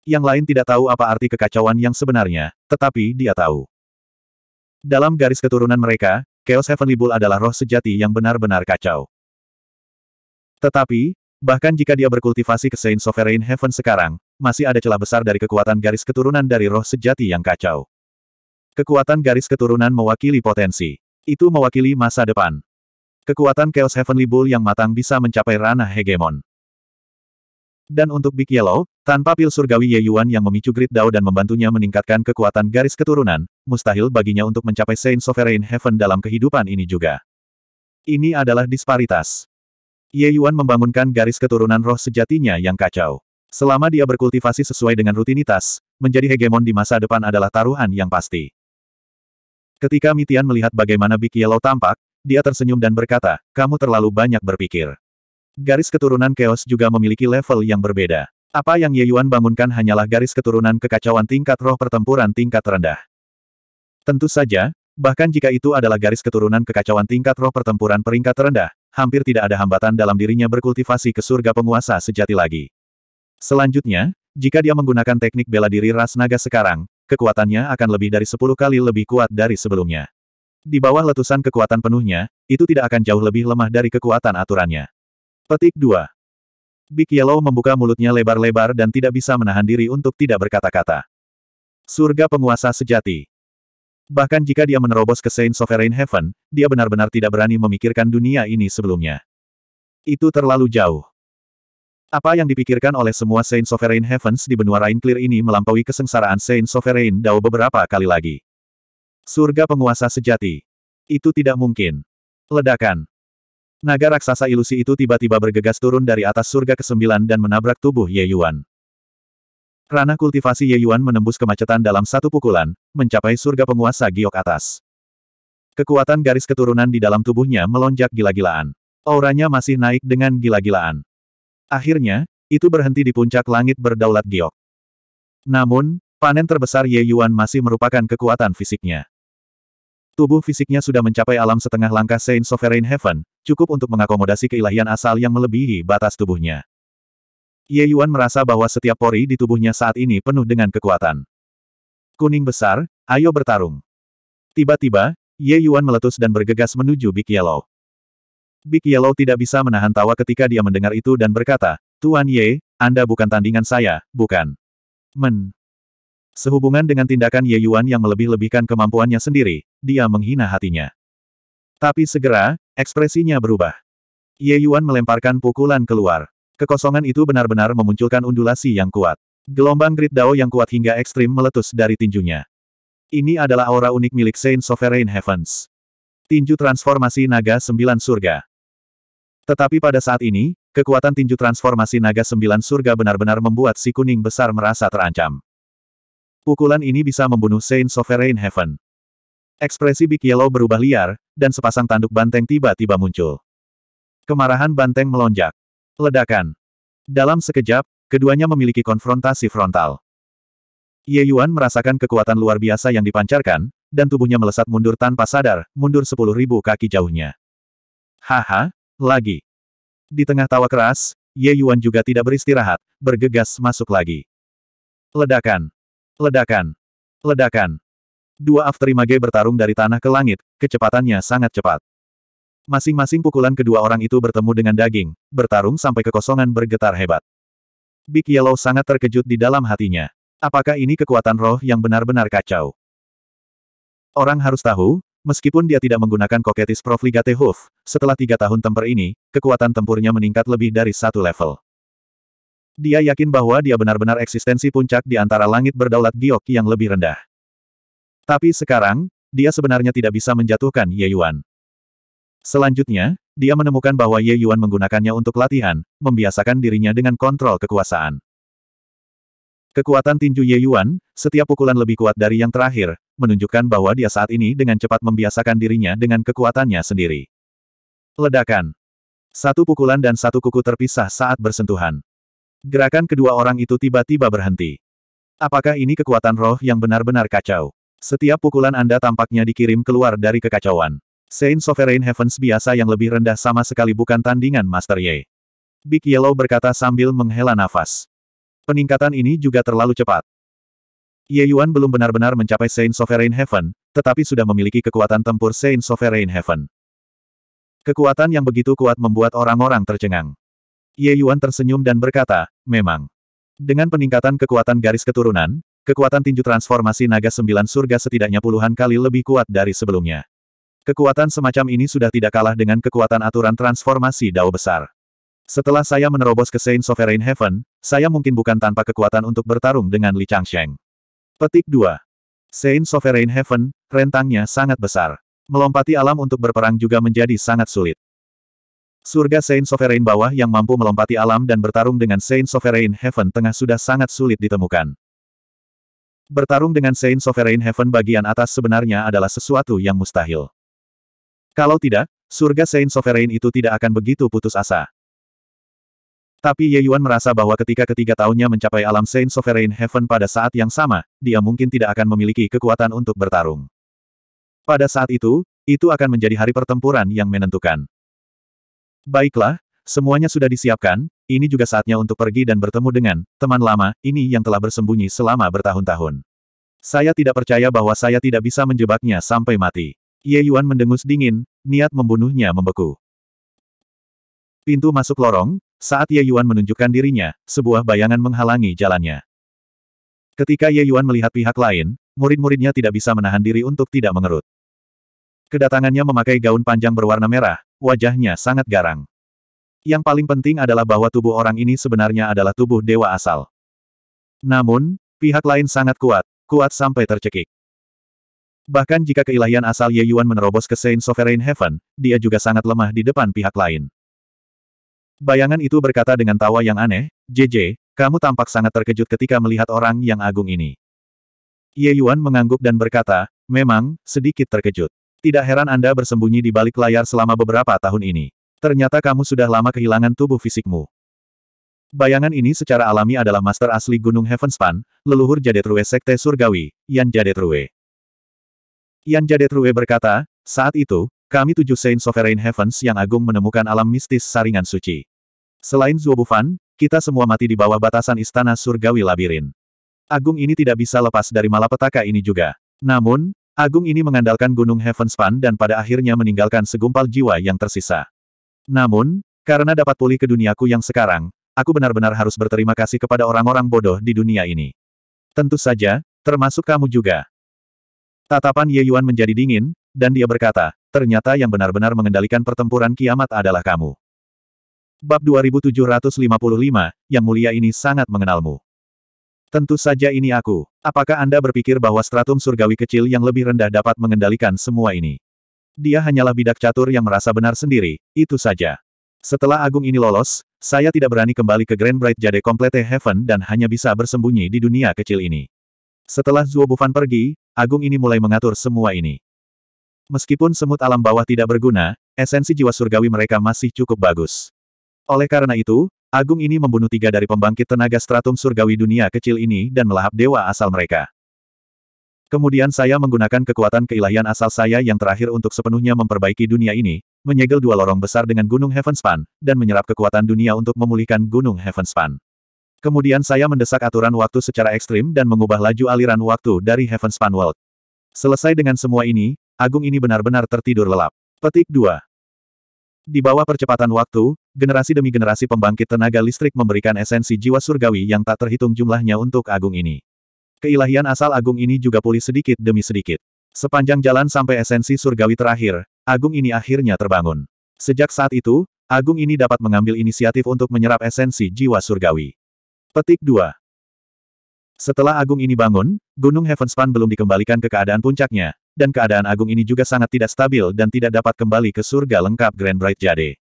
Yang lain tidak tahu apa arti kekacauan yang sebenarnya, tetapi dia tahu. Dalam garis keturunan mereka, Chaos Heavenly Bull adalah roh sejati yang benar-benar kacau. Tetapi, bahkan jika dia berkultivasi ke Saint Sovereign Heaven sekarang, masih ada celah besar dari kekuatan garis keturunan dari roh sejati yang kacau. Kekuatan garis keturunan mewakili potensi. Itu mewakili masa depan. Kekuatan Chaos Heavenly Bull yang matang bisa mencapai ranah hegemon. Dan untuk Big Yellow, tanpa pil surgawi Ye Yuan yang memicu Great Dao dan membantunya meningkatkan kekuatan garis keturunan, mustahil baginya untuk mencapai Saint Sovereign Heaven dalam kehidupan ini juga. Ini adalah disparitas. Ye Yuan membangunkan garis keturunan roh sejatinya yang kacau. Selama dia berkultivasi sesuai dengan rutinitas, menjadi hegemon di masa depan adalah taruhan yang pasti. Ketika Mitian melihat bagaimana Big Yellow tampak, dia tersenyum dan berkata, kamu terlalu banyak berpikir. Garis keturunan Chaos juga memiliki level yang berbeda. Apa yang Ye Yuan bangunkan hanyalah garis keturunan kekacauan tingkat roh pertempuran tingkat rendah. Tentu saja, bahkan jika itu adalah garis keturunan kekacauan tingkat roh pertempuran peringkat rendah, hampir tidak ada hambatan dalam dirinya berkultivasi ke surga penguasa sejati lagi. Selanjutnya, jika dia menggunakan teknik bela diri ras naga sekarang, kekuatannya akan lebih dari sepuluh kali lebih kuat dari sebelumnya. Di bawah letusan kekuatan penuhnya, itu tidak akan jauh lebih lemah dari kekuatan aturannya. Petik 2. Big Yellow membuka mulutnya lebar-lebar dan tidak bisa menahan diri untuk tidak berkata-kata. Surga penguasa sejati. Bahkan jika dia menerobos ke Saint Sovereign Heaven, dia benar-benar tidak berani memikirkan dunia ini sebelumnya. Itu terlalu jauh. Apa yang dipikirkan oleh semua Saint Sovereign Heavens di benua Rain Clear ini melampaui kesengsaraan Saint Sovereign Dao beberapa kali lagi. Surga penguasa sejati. Itu tidak mungkin. Ledakan. Naga raksasa ilusi itu tiba-tiba bergegas turun dari atas surga ke-9 dan menabrak tubuh Ye Yuan. Ranah kultivasi Ye Yuan menembus kemacetan dalam satu pukulan, mencapai surga penguasa giok atas. Kekuatan garis keturunan di dalam tubuhnya melonjak gila-gilaan. Auranya masih naik dengan gila-gilaan. Akhirnya, itu berhenti di puncak langit berdaulat giok. Namun, panen terbesar Ye Yuan masih merupakan kekuatan fisiknya. Tubuh fisiknya sudah mencapai alam setengah langkah Saint Sovereign Heaven, cukup untuk mengakomodasi keilahian asal yang melebihi batas tubuhnya. Ye Yuan merasa bahwa setiap pori di tubuhnya saat ini penuh dengan kekuatan. Kuning besar, ayo bertarung. Tiba-tiba, Ye Yuan meletus dan bergegas menuju Big Yellow. Big Yellow tidak bisa menahan tawa ketika dia mendengar itu dan berkata, Tuan Ye, Anda bukan tandingan saya, bukan? Men. Sehubungan dengan tindakan Ye Yuan yang melebih-lebihkan kemampuannya sendiri, dia menghina hatinya. Tapi segera, ekspresinya berubah. Ye Yuan melemparkan pukulan keluar. Kekosongan itu benar-benar memunculkan undulasi yang kuat. Gelombang grid Dao yang kuat hingga ekstrim meletus dari tinjunya. Ini adalah aura unik milik Saint Sovereign Heavens. Tinju transformasi naga sembilan surga. Tetapi pada saat ini, kekuatan tinju transformasi naga sembilan surga benar-benar membuat si kuning besar merasa terancam. Pukulan ini bisa membunuh Saint Sovereign Heaven. Ekspresi Big Yellow berubah liar, dan sepasang tanduk banteng tiba-tiba muncul. Kemarahan banteng melonjak. Ledakan. Dalam sekejap, keduanya memiliki konfrontasi frontal. Ye Yuan merasakan kekuatan luar biasa yang dipancarkan, dan tubuhnya melesat mundur tanpa sadar, mundur sepuluh ribu kaki jauhnya. Haha, lagi. Di tengah tawa keras, Ye Yuan juga tidak beristirahat, bergegas masuk lagi. Ledakan! Ledakan! Ledakan! Dua afterimage bertarung dari tanah ke langit, kecepatannya sangat cepat. Masing-masing pukulan kedua orang itu bertemu dengan daging, bertarung sampai kekosongan bergetar hebat. Big Yellow sangat terkejut di dalam hatinya. Apakah ini kekuatan roh yang benar-benar kacau? Orang harus tahu, meskipun dia tidak menggunakan koketis Prof. Hoof, setelah tiga tahun temper ini, kekuatan tempurnya meningkat lebih dari satu level. Dia yakin bahwa dia benar-benar eksistensi puncak di antara langit berdaulat giok yang lebih rendah. Tapi sekarang, dia sebenarnya tidak bisa menjatuhkan Ye Yuan. Selanjutnya, dia menemukan bahwa Ye Yuan menggunakannya untuk latihan, membiasakan dirinya dengan kontrol kekuasaan. Kekuatan tinju Ye Yuan, setiap pukulan lebih kuat dari yang terakhir, menunjukkan bahwa dia saat ini dengan cepat membiasakan dirinya dengan kekuatannya sendiri. Ledakan. Satu pukulan dan satu kuku terpisah saat bersentuhan. Gerakan kedua orang itu tiba-tiba berhenti. Apakah ini kekuatan roh yang benar-benar kacau? Setiap pukulan Anda tampaknya dikirim keluar dari kekacauan. Saint Sovereign Heavens biasa yang lebih rendah sama sekali bukan tandingan Master Ye. Big Yellow berkata sambil menghela nafas. Peningkatan ini juga terlalu cepat. Ye Yuan belum benar-benar mencapai Saint Sovereign Heaven, tetapi sudah memiliki kekuatan tempur Saint Sovereign Heaven. Kekuatan yang begitu kuat membuat orang-orang tercengang. Ye Yuan tersenyum dan berkata, memang. Dengan peningkatan kekuatan garis keturunan, kekuatan tinju transformasi naga sembilan surga setidaknya puluhan kali lebih kuat dari sebelumnya. Kekuatan semacam ini sudah tidak kalah dengan kekuatan aturan transformasi dao besar. Setelah saya menerobos ke Saint Sovereign Heaven, saya mungkin bukan tanpa kekuatan untuk bertarung dengan Li Changsheng. Petik 2. Saint Sovereign Heaven, rentangnya sangat besar. Melompati alam untuk berperang juga menjadi sangat sulit. Surga Saint Sovereign bawah yang mampu melompati alam dan bertarung dengan Saint Sovereign Heaven tengah sudah sangat sulit ditemukan. Bertarung dengan Saint Sovereign Heaven bagian atas sebenarnya adalah sesuatu yang mustahil. Kalau tidak, surga Saint Sovereign itu tidak akan begitu putus asa. Tapi Ye Yuan merasa bahwa ketika ketiga tahunnya mencapai alam Saint Sovereign Heaven pada saat yang sama, dia mungkin tidak akan memiliki kekuatan untuk bertarung. Pada saat itu, itu akan menjadi hari pertempuran yang menentukan. Baiklah, semuanya sudah disiapkan, ini juga saatnya untuk pergi dan bertemu dengan teman lama, ini yang telah bersembunyi selama bertahun-tahun. Saya tidak percaya bahwa saya tidak bisa menjebaknya sampai mati. Ye Yuan mendengus dingin, niat membunuhnya membeku. Pintu masuk lorong, saat Ye Yuan menunjukkan dirinya, sebuah bayangan menghalangi jalannya. Ketika Ye Yuan melihat pihak lain, murid-muridnya tidak bisa menahan diri untuk tidak mengerut. Kedatangannya memakai gaun panjang berwarna merah, wajahnya sangat garang. Yang paling penting adalah bahwa tubuh orang ini sebenarnya adalah tubuh dewa asal. Namun, pihak lain sangat kuat, kuat sampai tercekik. Bahkan jika keilahian asal Ye Yuan menerobos ke Saint Sovereign Heaven, dia juga sangat lemah di depan pihak lain. Bayangan itu berkata dengan tawa yang aneh, JJ, kamu tampak sangat terkejut ketika melihat orang yang agung ini. Ye Yuan mengangguk dan berkata, memang, sedikit terkejut. Tidak heran Anda bersembunyi di balik layar selama beberapa tahun ini. Ternyata kamu sudah lama kehilangan tubuh fisikmu. Bayangan ini secara alami adalah master asli Gunung Heavenspan, leluhur Jadetruwe Sekte Surgawi, Yan Jadetruwe. Yan Jadetruwe berkata, saat itu, kami tujuh Saint Sovereign Heavens yang agung menemukan alam mistis saringan suci. Selain Zuobufan, kita semua mati di bawah batasan istana surgawi labirin. Agung ini tidak bisa lepas dari malapetaka ini juga. Namun, Agung ini mengandalkan Gunung Heavenspan dan pada akhirnya meninggalkan segumpal jiwa yang tersisa. Namun, karena dapat pulih ke duniaku yang sekarang, aku benar-benar harus berterima kasih kepada orang-orang bodoh di dunia ini. Tentu saja, termasuk kamu juga. Tatapan Ye Yuan menjadi dingin, dan dia berkata, ternyata yang benar-benar mengendalikan pertempuran kiamat adalah kamu. Bab 2755, Yang Mulia ini sangat mengenalmu. Tentu saja ini aku. Apakah Anda berpikir bahwa stratum surgawi kecil yang lebih rendah dapat mengendalikan semua ini? Dia hanyalah bidak catur yang merasa benar sendiri, itu saja. Setelah Agung ini lolos, saya tidak berani kembali ke Grand Bright Jade Complete Heaven dan hanya bisa bersembunyi di dunia kecil ini. Setelah Zuo Bufan pergi, Agung ini mulai mengatur semua ini. Meskipun semut alam bawah tidak berguna, esensi jiwa surgawi mereka masih cukup bagus. Oleh karena itu, Agung ini membunuh tiga dari pembangkit tenaga stratum surgawi dunia kecil ini dan melahap dewa asal mereka. Kemudian saya menggunakan kekuatan keilahian asal saya yang terakhir untuk sepenuhnya memperbaiki dunia ini, menyegel dua lorong besar dengan Gunung Heavenspan, dan menyerap kekuatan dunia untuk memulihkan Gunung Heavenspan. Kemudian saya mendesak aturan waktu secara ekstrim dan mengubah laju aliran waktu dari Heavenspan World. Selesai dengan semua ini, Agung ini benar-benar tertidur lelap. Petik 2. Di bawah percepatan waktu, generasi demi generasi pembangkit tenaga listrik memberikan esensi jiwa surgawi yang tak terhitung jumlahnya untuk agung ini. Keilahian asal agung ini juga pulih sedikit demi sedikit. Sepanjang jalan sampai esensi surgawi terakhir, agung ini akhirnya terbangun. Sejak saat itu, agung ini dapat mengambil inisiatif untuk menyerap esensi jiwa surgawi. Petik 2. Setelah agung ini bangun, Gunung Heavenspan belum dikembalikan ke keadaan puncaknya, dan keadaan agung ini juga sangat tidak stabil dan tidak dapat kembali ke surga lengkap Grand Bright Jade.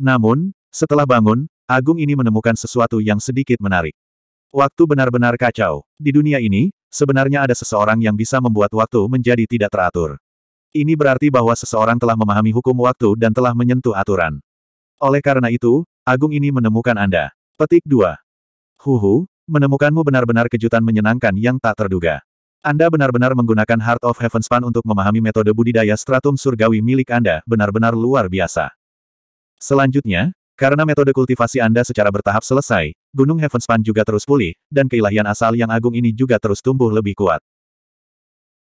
Namun, setelah bangun, agung ini menemukan sesuatu yang sedikit menarik. Waktu benar-benar kacau. Di dunia ini, sebenarnya ada seseorang yang bisa membuat waktu menjadi tidak teratur. Ini berarti bahwa seseorang telah memahami hukum waktu dan telah menyentuh aturan. Oleh karena itu, Agung ini menemukan Anda. Petik 2. Huhu, menemukanmu benar-benar kejutan menyenangkan yang tak terduga. Anda benar-benar menggunakan Heart of Heaven Span untuk memahami metode budidaya stratum surgawi milik Anda benar-benar luar biasa. Selanjutnya, karena metode kultivasi Anda secara bertahap selesai, Gunung Heaven Span juga terus pulih, dan keilahian asal yang agung ini juga terus tumbuh lebih kuat.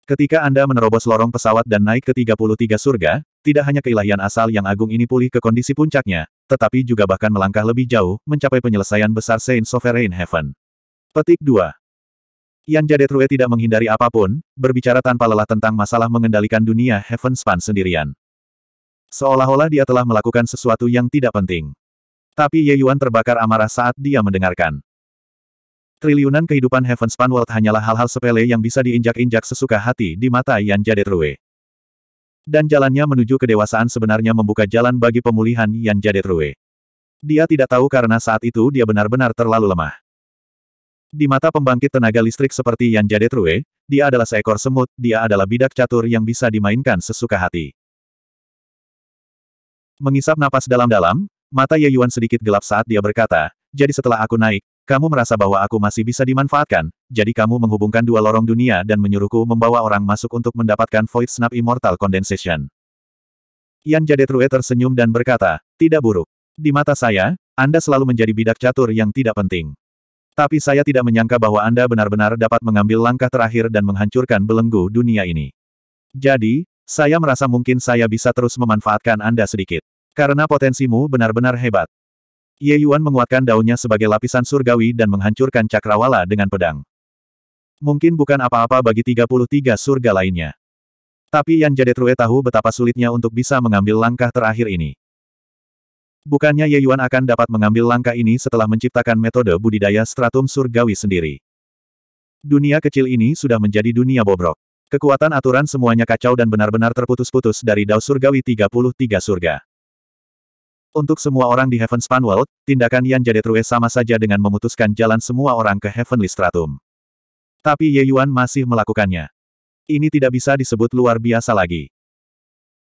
Ketika Anda menerobos lorong pesawat dan naik ke 33 surga, tidak hanya keilahian asal yang agung ini pulih ke kondisi puncaknya, tetapi juga bahkan melangkah lebih jauh, mencapai penyelesaian besar Saint Sovereign Heaven. Petik 2. Yan Jadetrue tidak menghindari apapun, berbicara tanpa lelah tentang masalah mengendalikan dunia Heaven Span sendirian. Seolah-olah dia telah melakukan sesuatu yang tidak penting. Tapi Ye Yuan terbakar amarah saat dia mendengarkan. Triliunan kehidupan Heaven Span World hanyalah hal-hal sepele yang bisa diinjak-injak sesuka hati di mata Yan Jadetrue. Dan jalannya menuju kedewasaan sebenarnya membuka jalan bagi pemulihan Yan Jadetrue. Dia tidak tahu karena saat itu dia benar-benar terlalu lemah. Di mata pembangkit tenaga listrik seperti Yan Jadetrue, dia adalah seekor semut, dia adalah bidak catur yang bisa dimainkan sesuka hati. Mengisap napas dalam-dalam, mata Ye Yuan sedikit gelap saat dia berkata, jadi setelah aku naik, kamu merasa bahwa aku masih bisa dimanfaatkan, jadi kamu menghubungkan dua lorong dunia dan menyuruhku membawa orang masuk untuk mendapatkan Void Snap Immortal Condensation. Yan Jadetrue tersenyum dan berkata, tidak buruk. Di mata saya, Anda selalu menjadi bidak catur yang tidak penting. Tapi saya tidak menyangka bahwa Anda benar-benar dapat mengambil langkah terakhir dan menghancurkan belenggu dunia ini. Jadi, saya merasa mungkin saya bisa terus memanfaatkan Anda sedikit. Karena potensimu benar-benar hebat. Ye Yuan menguatkan daunnya sebagai lapisan surgawi dan menghancurkan cakrawala dengan pedang. Mungkin bukan apa-apa bagi 33 surga lainnya. Tapi Yan Jadetrue tahu betapa sulitnya untuk bisa mengambil langkah terakhir ini. Bukannya Ye Yuan akan dapat mengambil langkah ini setelah menciptakan metode budidaya stratum surgawi sendiri. Dunia kecil ini sudah menjadi dunia bobrok. Kekuatan aturan semuanya kacau dan benar-benar terputus-putus dari Dao Surgawi 33 surga. Untuk semua orang di Heaven Span World, tindakan Yan Jade True sama saja dengan memutuskan jalan semua orang ke Heavenly Stratum. Tapi Ye Yuan masih melakukannya. Ini tidak bisa disebut luar biasa lagi.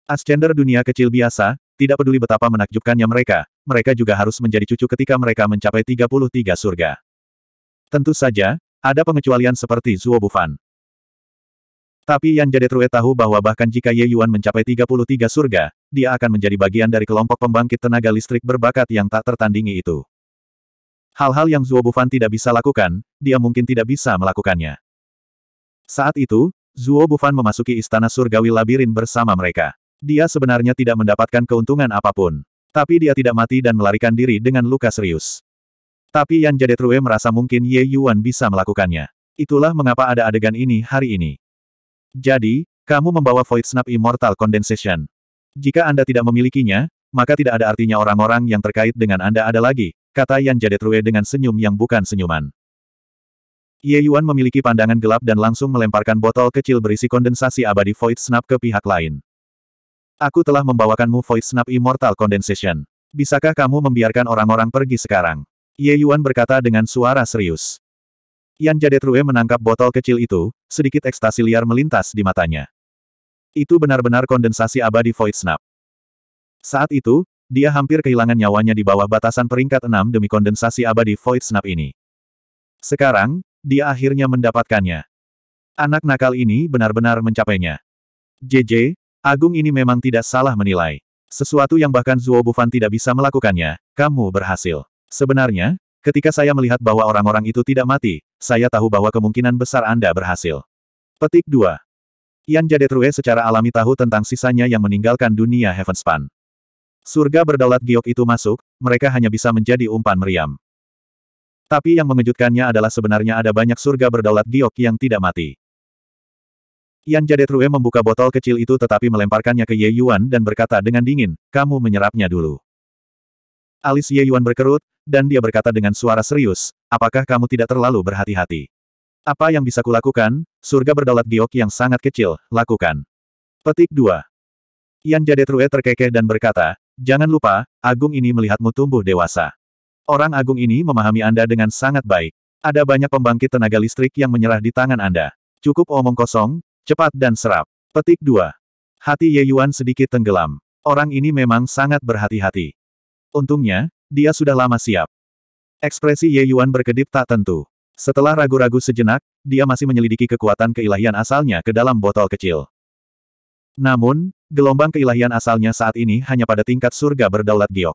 Ascender dunia kecil biasa, tidak peduli betapa menakjubkannya mereka, mereka juga harus menjadi cucu ketika mereka mencapai 33 surga. Tentu saja, ada pengecualian seperti Zuo Bufan. Tapi Yan Jadetrue tahu bahwa bahkan jika Ye Yuan mencapai 33 surga, dia akan menjadi bagian dari kelompok pembangkit tenaga listrik berbakat yang tak tertandingi itu. Hal-hal yang Zuo Bufan tidak bisa lakukan, dia mungkin tidak bisa melakukannya. Saat itu, Zuo Bufan memasuki istana surgawi labirin bersama mereka. Dia sebenarnya tidak mendapatkan keuntungan apapun. Tapi dia tidak mati dan melarikan diri dengan luka serius. Tapi Yan Jadetrue merasa mungkin Ye Yuan bisa melakukannya. Itulah mengapa ada adegan ini hari ini. Jadi, kamu membawa Void Snap Immortal Condensation. Jika Anda tidak memilikinya, maka tidak ada artinya orang-orang yang terkait dengan Anda ada lagi, kata Yan Jadetrue dengan senyum yang bukan senyuman. Ye Yuan memiliki pandangan gelap dan langsung melemparkan botol kecil berisi kondensasi abadi Void Snap ke pihak lain. Aku telah membawakanmu Void snap immortal condensation. Bisakah kamu membiarkan orang-orang pergi sekarang? Ye Yuan berkata dengan suara serius. Yan True menangkap botol kecil itu, sedikit ekstasi liar melintas di matanya. Itu benar-benar kondensasi abadi void snap. Saat itu, dia hampir kehilangan nyawanya di bawah batasan peringkat 6 demi kondensasi abadi void snap ini. Sekarang, dia akhirnya mendapatkannya. Anak nakal ini benar-benar mencapainya. JJ, Agung ini memang tidak salah menilai. Sesuatu yang bahkan Zuo Bufan tidak bisa melakukannya, kamu berhasil. Sebenarnya, ketika saya melihat bahwa orang-orang itu tidak mati, saya tahu bahwa kemungkinan besar Anda berhasil. Petik 2. Yan Jadetrue secara alami tahu tentang sisanya yang meninggalkan dunia Heavenspan. Surga berdaulat giok itu masuk, mereka hanya bisa menjadi umpan meriam. Tapi yang mengejutkannya adalah sebenarnya ada banyak surga berdaulat giok yang tidak mati. Yan Jadetrue membuka botol kecil itu tetapi melemparkannya ke Ye Yuan dan berkata dengan dingin, kamu menyerapnya dulu. Alis Ye Yuan berkerut, dan dia berkata dengan suara serius, apakah kamu tidak terlalu berhati-hati? Apa yang bisa kulakukan, surga berdaulat giok yang sangat kecil, lakukan. Petik 2. Yan Jadetrue terkekeh dan berkata, jangan lupa, agung ini melihatmu tumbuh dewasa. Orang agung ini memahami Anda dengan sangat baik. Ada banyak pembangkit tenaga listrik yang menyerah di tangan Anda. Cukup omong kosong, Cepat dan serap. Petik 2. Hati Ye Yuan sedikit tenggelam. Orang ini memang sangat berhati-hati. Untungnya, dia sudah lama siap. Ekspresi Ye Yuan berkedip tak tentu. Setelah ragu-ragu sejenak, dia masih menyelidiki kekuatan keilahian asalnya ke dalam botol kecil. Namun, gelombang keilahian asalnya saat ini hanya pada tingkat surga berdaulat giok.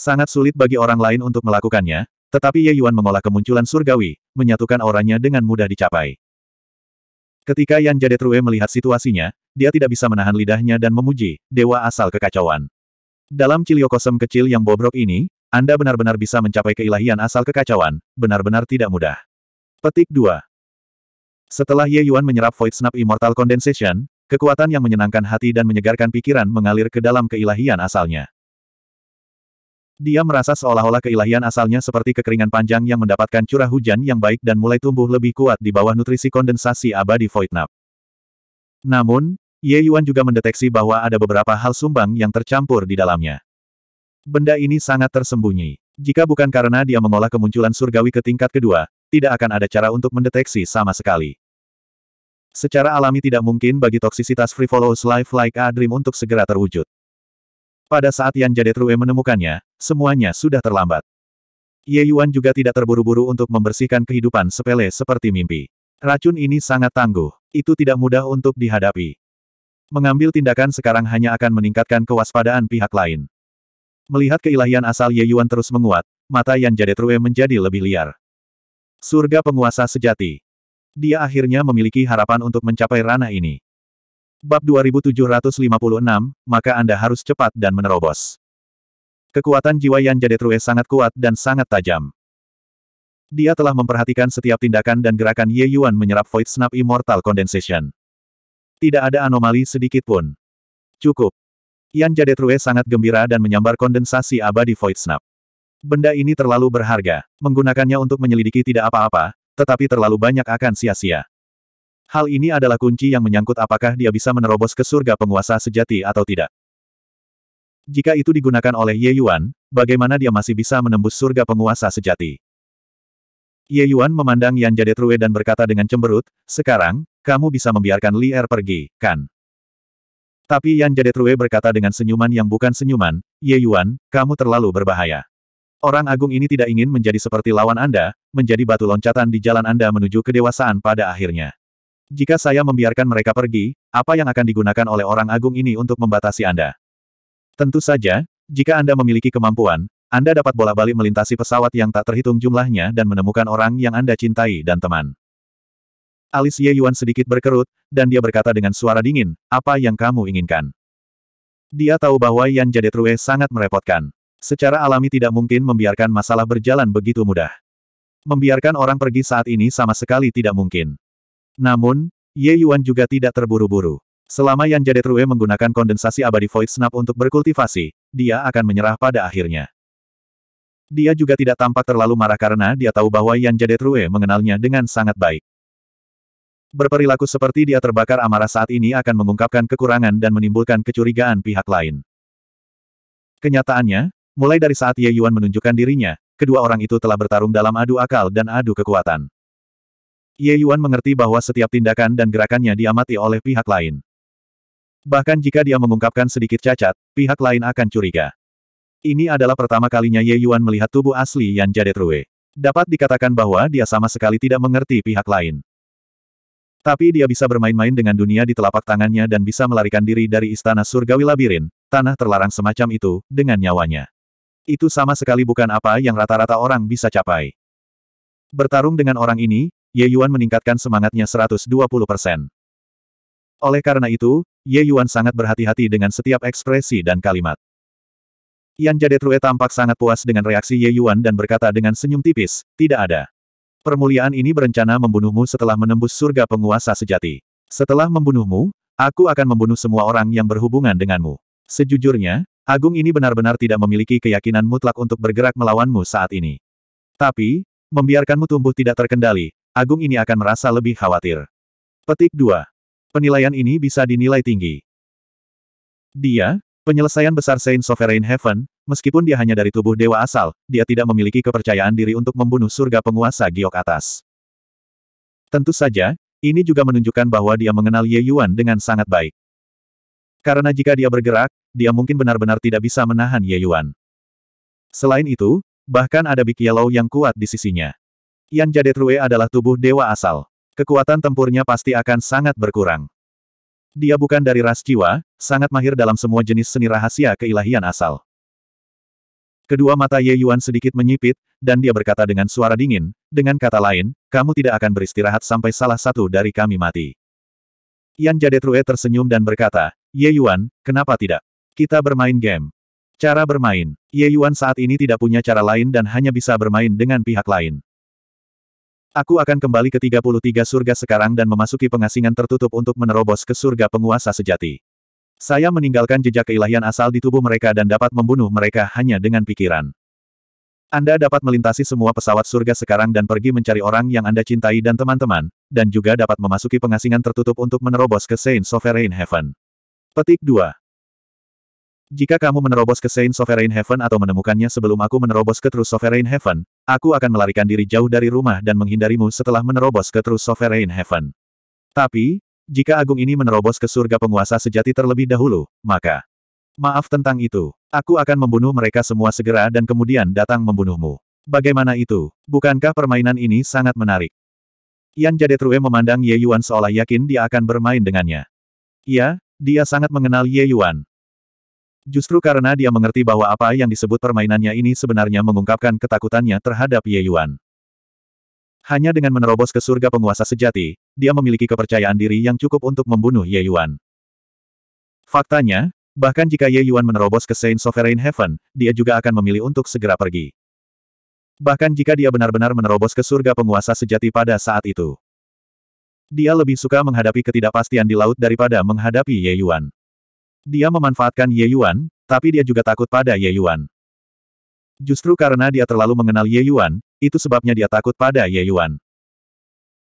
Sangat sulit bagi orang lain untuk melakukannya, tetapi Ye Yuan mengolah kemunculan surgawi, menyatukan orangnya dengan mudah dicapai. Ketika Yan Jadetrue melihat situasinya, dia tidak bisa menahan lidahnya dan memuji, dewa asal kekacauan. Dalam ciliokosem kecil yang bobrok ini, Anda benar-benar bisa mencapai keilahian asal kekacauan, benar-benar tidak mudah. Petik 2. Setelah Ye Yuan menyerap Void Snap Immortal Condensation, kekuatan yang menyenangkan hati dan menyegarkan pikiran mengalir ke dalam keilahian asalnya. Dia merasa seolah-olah keilahian asalnya seperti kekeringan panjang yang mendapatkan curah hujan yang baik dan mulai tumbuh lebih kuat di bawah nutrisi kondensasi abadi Voidnap. Namun, Ye Yuan juga mendeteksi bahwa ada beberapa hal sumbang yang tercampur di dalamnya. Benda ini sangat tersembunyi. Jika bukan karena dia mengolah kemunculan surgawi ke tingkat kedua, tidak akan ada cara untuk mendeteksi sama sekali. Secara alami tidak mungkin bagi toksisitas Frivolous Life Like a Dream untuk segera terwujud. Pada saat Yan True menemukannya, semuanya sudah terlambat. Ye Yuan juga tidak terburu-buru untuk membersihkan kehidupan sepele seperti mimpi. Racun ini sangat tangguh, itu tidak mudah untuk dihadapi. Mengambil tindakan sekarang hanya akan meningkatkan kewaspadaan pihak lain. Melihat keilahian asal Ye Yuan terus menguat, mata Yan True menjadi lebih liar. Surga penguasa sejati. Dia akhirnya memiliki harapan untuk mencapai ranah ini. Bab 2756, maka Anda harus cepat dan menerobos. Kekuatan jiwa Yan Jadetrue sangat kuat dan sangat tajam. Dia telah memperhatikan setiap tindakan dan gerakan Ye Yuan menyerap Void Snap Immortal Condensation. Tidak ada anomali sedikit pun. Cukup. Yan Jadetrue sangat gembira dan menyambar kondensasi abadi Void Snap. Benda ini terlalu berharga. Menggunakannya untuk menyelidiki tidak apa-apa, tetapi terlalu banyak akan sia-sia. Hal ini adalah kunci yang menyangkut apakah dia bisa menerobos ke surga penguasa sejati atau tidak. Jika itu digunakan oleh Ye Yuan, bagaimana dia masih bisa menembus surga penguasa sejati? Ye Yuan memandang Yan Jade True dan berkata dengan cemberut, sekarang, kamu bisa membiarkan Li Er pergi, kan? Tapi Yan Jade True berkata dengan senyuman yang bukan senyuman, Ye Yuan, kamu terlalu berbahaya. Orang agung ini tidak ingin menjadi seperti lawan Anda, menjadi batu loncatan di jalan Anda menuju kedewasaan pada akhirnya. Jika saya membiarkan mereka pergi, apa yang akan digunakan oleh orang agung ini untuk membatasi Anda? Tentu saja, jika Anda memiliki kemampuan, Anda dapat bola-balik melintasi pesawat yang tak terhitung jumlahnya dan menemukan orang yang Anda cintai dan teman. Alis Ye Yuan sedikit berkerut, dan dia berkata dengan suara dingin, apa yang kamu inginkan? Dia tahu bahwa Yan Jadetrue sangat merepotkan. Secara alami tidak mungkin membiarkan masalah berjalan begitu mudah. Membiarkan orang pergi saat ini sama sekali tidak mungkin. Namun, Ye Yuan juga tidak terburu-buru. Selama Yan Jade True menggunakan kondensasi abadi Void Snap untuk berkultivasi, dia akan menyerah pada akhirnya. Dia juga tidak tampak terlalu marah karena dia tahu bahwa Yan Jade True mengenalnya dengan sangat baik. Berperilaku seperti dia terbakar amarah saat ini akan mengungkapkan kekurangan dan menimbulkan kecurigaan pihak lain. Kenyataannya, mulai dari saat Ye Yuan menunjukkan dirinya, kedua orang itu telah bertarung dalam adu akal dan adu kekuatan. Ye Yuan mengerti bahwa setiap tindakan dan gerakannya diamati oleh pihak lain. Bahkan jika dia mengungkapkan sedikit cacat, pihak lain akan curiga. Ini adalah pertama kalinya Ye Yuan melihat tubuh asli Yan Rue. Dapat dikatakan bahwa dia sama sekali tidak mengerti pihak lain. Tapi dia bisa bermain-main dengan dunia di telapak tangannya dan bisa melarikan diri dari istana surgawi labirin, tanah terlarang semacam itu, dengan nyawanya. Itu sama sekali bukan apa yang rata-rata orang bisa capai. Bertarung dengan orang ini, Ye Yuan meningkatkan semangatnya 120 persen. Oleh karena itu, Ye Yuan sangat berhati-hati dengan setiap ekspresi dan kalimat. Yan True tampak sangat puas dengan reaksi Ye Yuan dan berkata dengan senyum tipis, tidak ada. Permuliaan ini berencana membunuhmu setelah menembus surga penguasa sejati. Setelah membunuhmu, aku akan membunuh semua orang yang berhubungan denganmu. Sejujurnya, Agung ini benar-benar tidak memiliki keyakinan mutlak untuk bergerak melawanmu saat ini. Tapi, membiarkanmu tumbuh tidak terkendali, Agung ini akan merasa lebih khawatir. Petik 2. Penilaian ini bisa dinilai tinggi. Dia, penyelesaian besar Saint Sovereign Heaven, meskipun dia hanya dari tubuh dewa asal, dia tidak memiliki kepercayaan diri untuk membunuh surga penguasa giok atas. Tentu saja, ini juga menunjukkan bahwa dia mengenal Ye Yuan dengan sangat baik. Karena jika dia bergerak, dia mungkin benar-benar tidak bisa menahan Ye Yuan. Selain itu, bahkan ada Big Yellow yang kuat di sisinya. Yan Rue adalah tubuh dewa asal. Kekuatan tempurnya pasti akan sangat berkurang. Dia bukan dari ras jiwa, sangat mahir dalam semua jenis seni rahasia keilahian asal. Kedua mata Ye Yuan sedikit menyipit, dan dia berkata dengan suara dingin, dengan kata lain, kamu tidak akan beristirahat sampai salah satu dari kami mati. Yan Rue tersenyum dan berkata, Ye Yuan, kenapa tidak? Kita bermain game. Cara bermain, Ye Yuan saat ini tidak punya cara lain dan hanya bisa bermain dengan pihak lain. Aku akan kembali ke 33 surga sekarang dan memasuki pengasingan tertutup untuk menerobos ke surga penguasa sejati. Saya meninggalkan jejak keilahian asal di tubuh mereka dan dapat membunuh mereka hanya dengan pikiran. Anda dapat melintasi semua pesawat surga sekarang dan pergi mencari orang yang Anda cintai dan teman-teman, dan juga dapat memasuki pengasingan tertutup untuk menerobos ke Saint Sovereign Heaven. Petik 2. Jika kamu menerobos ke Saint Sovereign Heaven atau menemukannya sebelum aku menerobos ke True Sovereign Heaven, Aku akan melarikan diri jauh dari rumah dan menghindarimu setelah menerobos ke True Sovereign Heaven. Tapi, jika Agung ini menerobos ke surga penguasa sejati terlebih dahulu, maka... Maaf tentang itu. Aku akan membunuh mereka semua segera dan kemudian datang membunuhmu. Bagaimana itu? Bukankah permainan ini sangat menarik? Yan Jade True memandang Ye Yuan seolah yakin dia akan bermain dengannya. Ya, dia sangat mengenal Ye Yuan. Justru karena dia mengerti bahwa apa yang disebut permainannya ini sebenarnya mengungkapkan ketakutannya terhadap Ye Yuan. Hanya dengan menerobos ke surga penguasa sejati, dia memiliki kepercayaan diri yang cukup untuk membunuh Ye Yuan. Faktanya, bahkan jika Ye Yuan menerobos ke Saint Sovereign Heaven, dia juga akan memilih untuk segera pergi. Bahkan jika dia benar-benar menerobos ke surga penguasa sejati pada saat itu. Dia lebih suka menghadapi ketidakpastian di laut daripada menghadapi Ye Yuan. Dia memanfaatkan Ye Yuan, tapi dia juga takut pada Ye Yuan. Justru karena dia terlalu mengenal Ye Yuan, itu sebabnya dia takut pada Ye Yuan.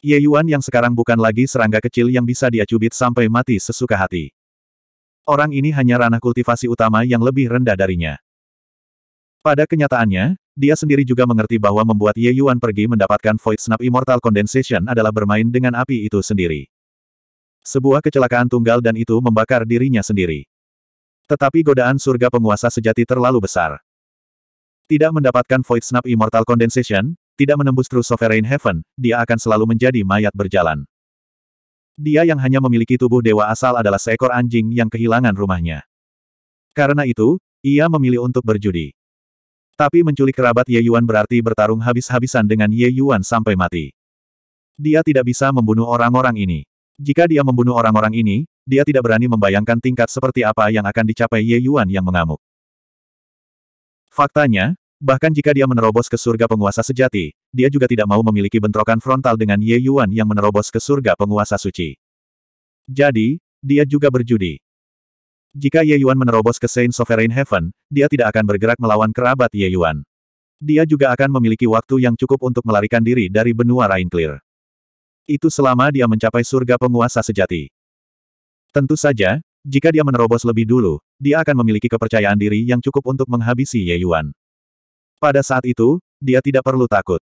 Ye Yuan yang sekarang bukan lagi serangga kecil yang bisa dia cubit sampai mati sesuka hati. Orang ini hanya ranah kultivasi utama yang lebih rendah darinya. Pada kenyataannya, dia sendiri juga mengerti bahwa membuat Ye Yuan pergi mendapatkan Void Snap Immortal Condensation adalah bermain dengan api itu sendiri. Sebuah kecelakaan tunggal dan itu membakar dirinya sendiri. Tetapi godaan surga penguasa sejati terlalu besar. Tidak mendapatkan Void Snap Immortal Condensation, tidak menembus True Sovereign Heaven, dia akan selalu menjadi mayat berjalan. Dia yang hanya memiliki tubuh dewa asal adalah seekor anjing yang kehilangan rumahnya. Karena itu, ia memilih untuk berjudi. Tapi menculik kerabat Ye Yuan berarti bertarung habis-habisan dengan Ye Yuan sampai mati. Dia tidak bisa membunuh orang-orang ini. Jika dia membunuh orang-orang ini, dia tidak berani membayangkan tingkat seperti apa yang akan dicapai Ye Yuan yang mengamuk. Faktanya, bahkan jika dia menerobos ke surga penguasa sejati, dia juga tidak mau memiliki bentrokan frontal dengan Ye Yuan yang menerobos ke surga penguasa suci. Jadi, dia juga berjudi. Jika Ye Yuan menerobos ke Saint Sovereign Heaven, dia tidak akan bergerak melawan kerabat Ye Yuan. Dia juga akan memiliki waktu yang cukup untuk melarikan diri dari benua Clear itu selama dia mencapai surga penguasa sejati. Tentu saja, jika dia menerobos lebih dulu, dia akan memiliki kepercayaan diri yang cukup untuk menghabisi Ye Yuan. Pada saat itu, dia tidak perlu takut.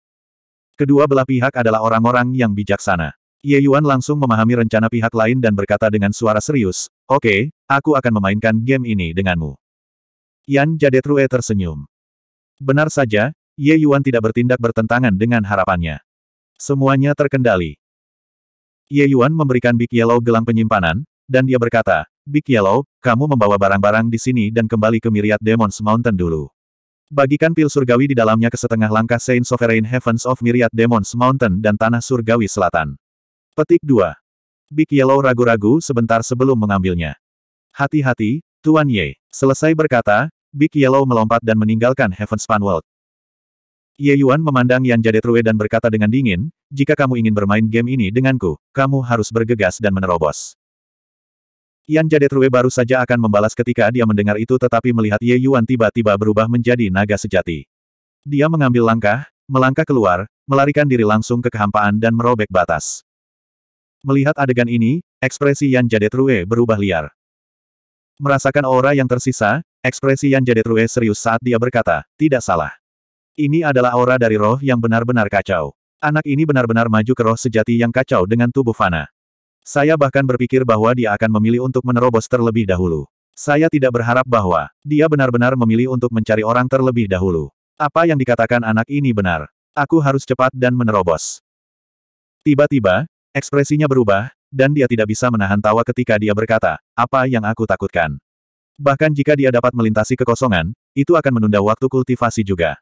Kedua belah pihak adalah orang-orang yang bijaksana. Ye Yuan langsung memahami rencana pihak lain dan berkata dengan suara serius, Oke, okay, aku akan memainkan game ini denganmu. Yan Jadetrue tersenyum. Benar saja, Ye Yuan tidak bertindak bertentangan dengan harapannya. Semuanya terkendali. Ye Yuan memberikan Big Yellow gelang penyimpanan, dan dia berkata, Big Yellow, kamu membawa barang-barang di sini dan kembali ke Myriad Demons Mountain dulu. Bagikan pil surgawi di dalamnya ke setengah langkah Saint Sovereign Heavens of Myriad Demons Mountain dan Tanah Surgawi Selatan. Petik 2. Big Yellow ragu-ragu sebentar sebelum mengambilnya. Hati-hati, Tuan Ye. Selesai berkata, Big Yellow melompat dan meninggalkan Heavenspan World. Ye Yuan memandang Yan Jade True dan berkata dengan dingin, jika kamu ingin bermain game ini denganku, kamu harus bergegas dan menerobos. Yan Jadetrue baru saja akan membalas ketika dia mendengar itu tetapi melihat Ye Yuan tiba-tiba berubah menjadi naga sejati. Dia mengambil langkah, melangkah keluar, melarikan diri langsung ke kehampaan dan merobek batas. Melihat adegan ini, ekspresi Yan Jadetrue berubah liar. Merasakan aura yang tersisa, ekspresi Yan Jadetrue serius saat dia berkata, tidak salah. Ini adalah aura dari roh yang benar-benar kacau. Anak ini benar-benar maju ke roh sejati yang kacau dengan tubuh fana. Saya bahkan berpikir bahwa dia akan memilih untuk menerobos terlebih dahulu. Saya tidak berharap bahwa dia benar-benar memilih untuk mencari orang terlebih dahulu. Apa yang dikatakan anak ini benar. Aku harus cepat dan menerobos. Tiba-tiba, ekspresinya berubah, dan dia tidak bisa menahan tawa ketika dia berkata, apa yang aku takutkan. Bahkan jika dia dapat melintasi kekosongan, itu akan menunda waktu kultivasi juga.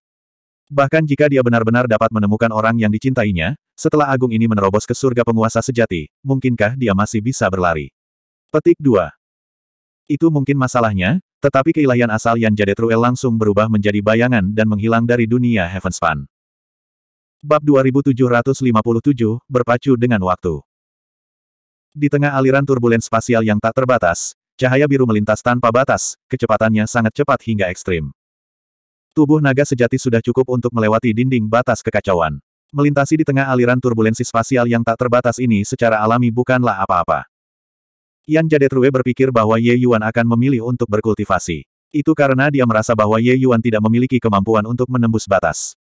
Bahkan jika dia benar-benar dapat menemukan orang yang dicintainya, setelah Agung ini menerobos ke surga penguasa sejati, mungkinkah dia masih bisa berlari? Petik 2. Itu mungkin masalahnya, tetapi keilahian asal Yan Jadetruel langsung berubah menjadi bayangan dan menghilang dari dunia Heavenspan. Bab 2757, berpacu dengan waktu. Di tengah aliran turbulen spasial yang tak terbatas, cahaya biru melintas tanpa batas, kecepatannya sangat cepat hingga ekstrim. Tubuh naga sejati sudah cukup untuk melewati dinding batas kekacauan. Melintasi di tengah aliran turbulensi spasial yang tak terbatas ini secara alami bukanlah apa-apa. Yan Jadetrue berpikir bahwa Ye Yuan akan memilih untuk berkultivasi. Itu karena dia merasa bahwa Ye Yuan tidak memiliki kemampuan untuk menembus batas.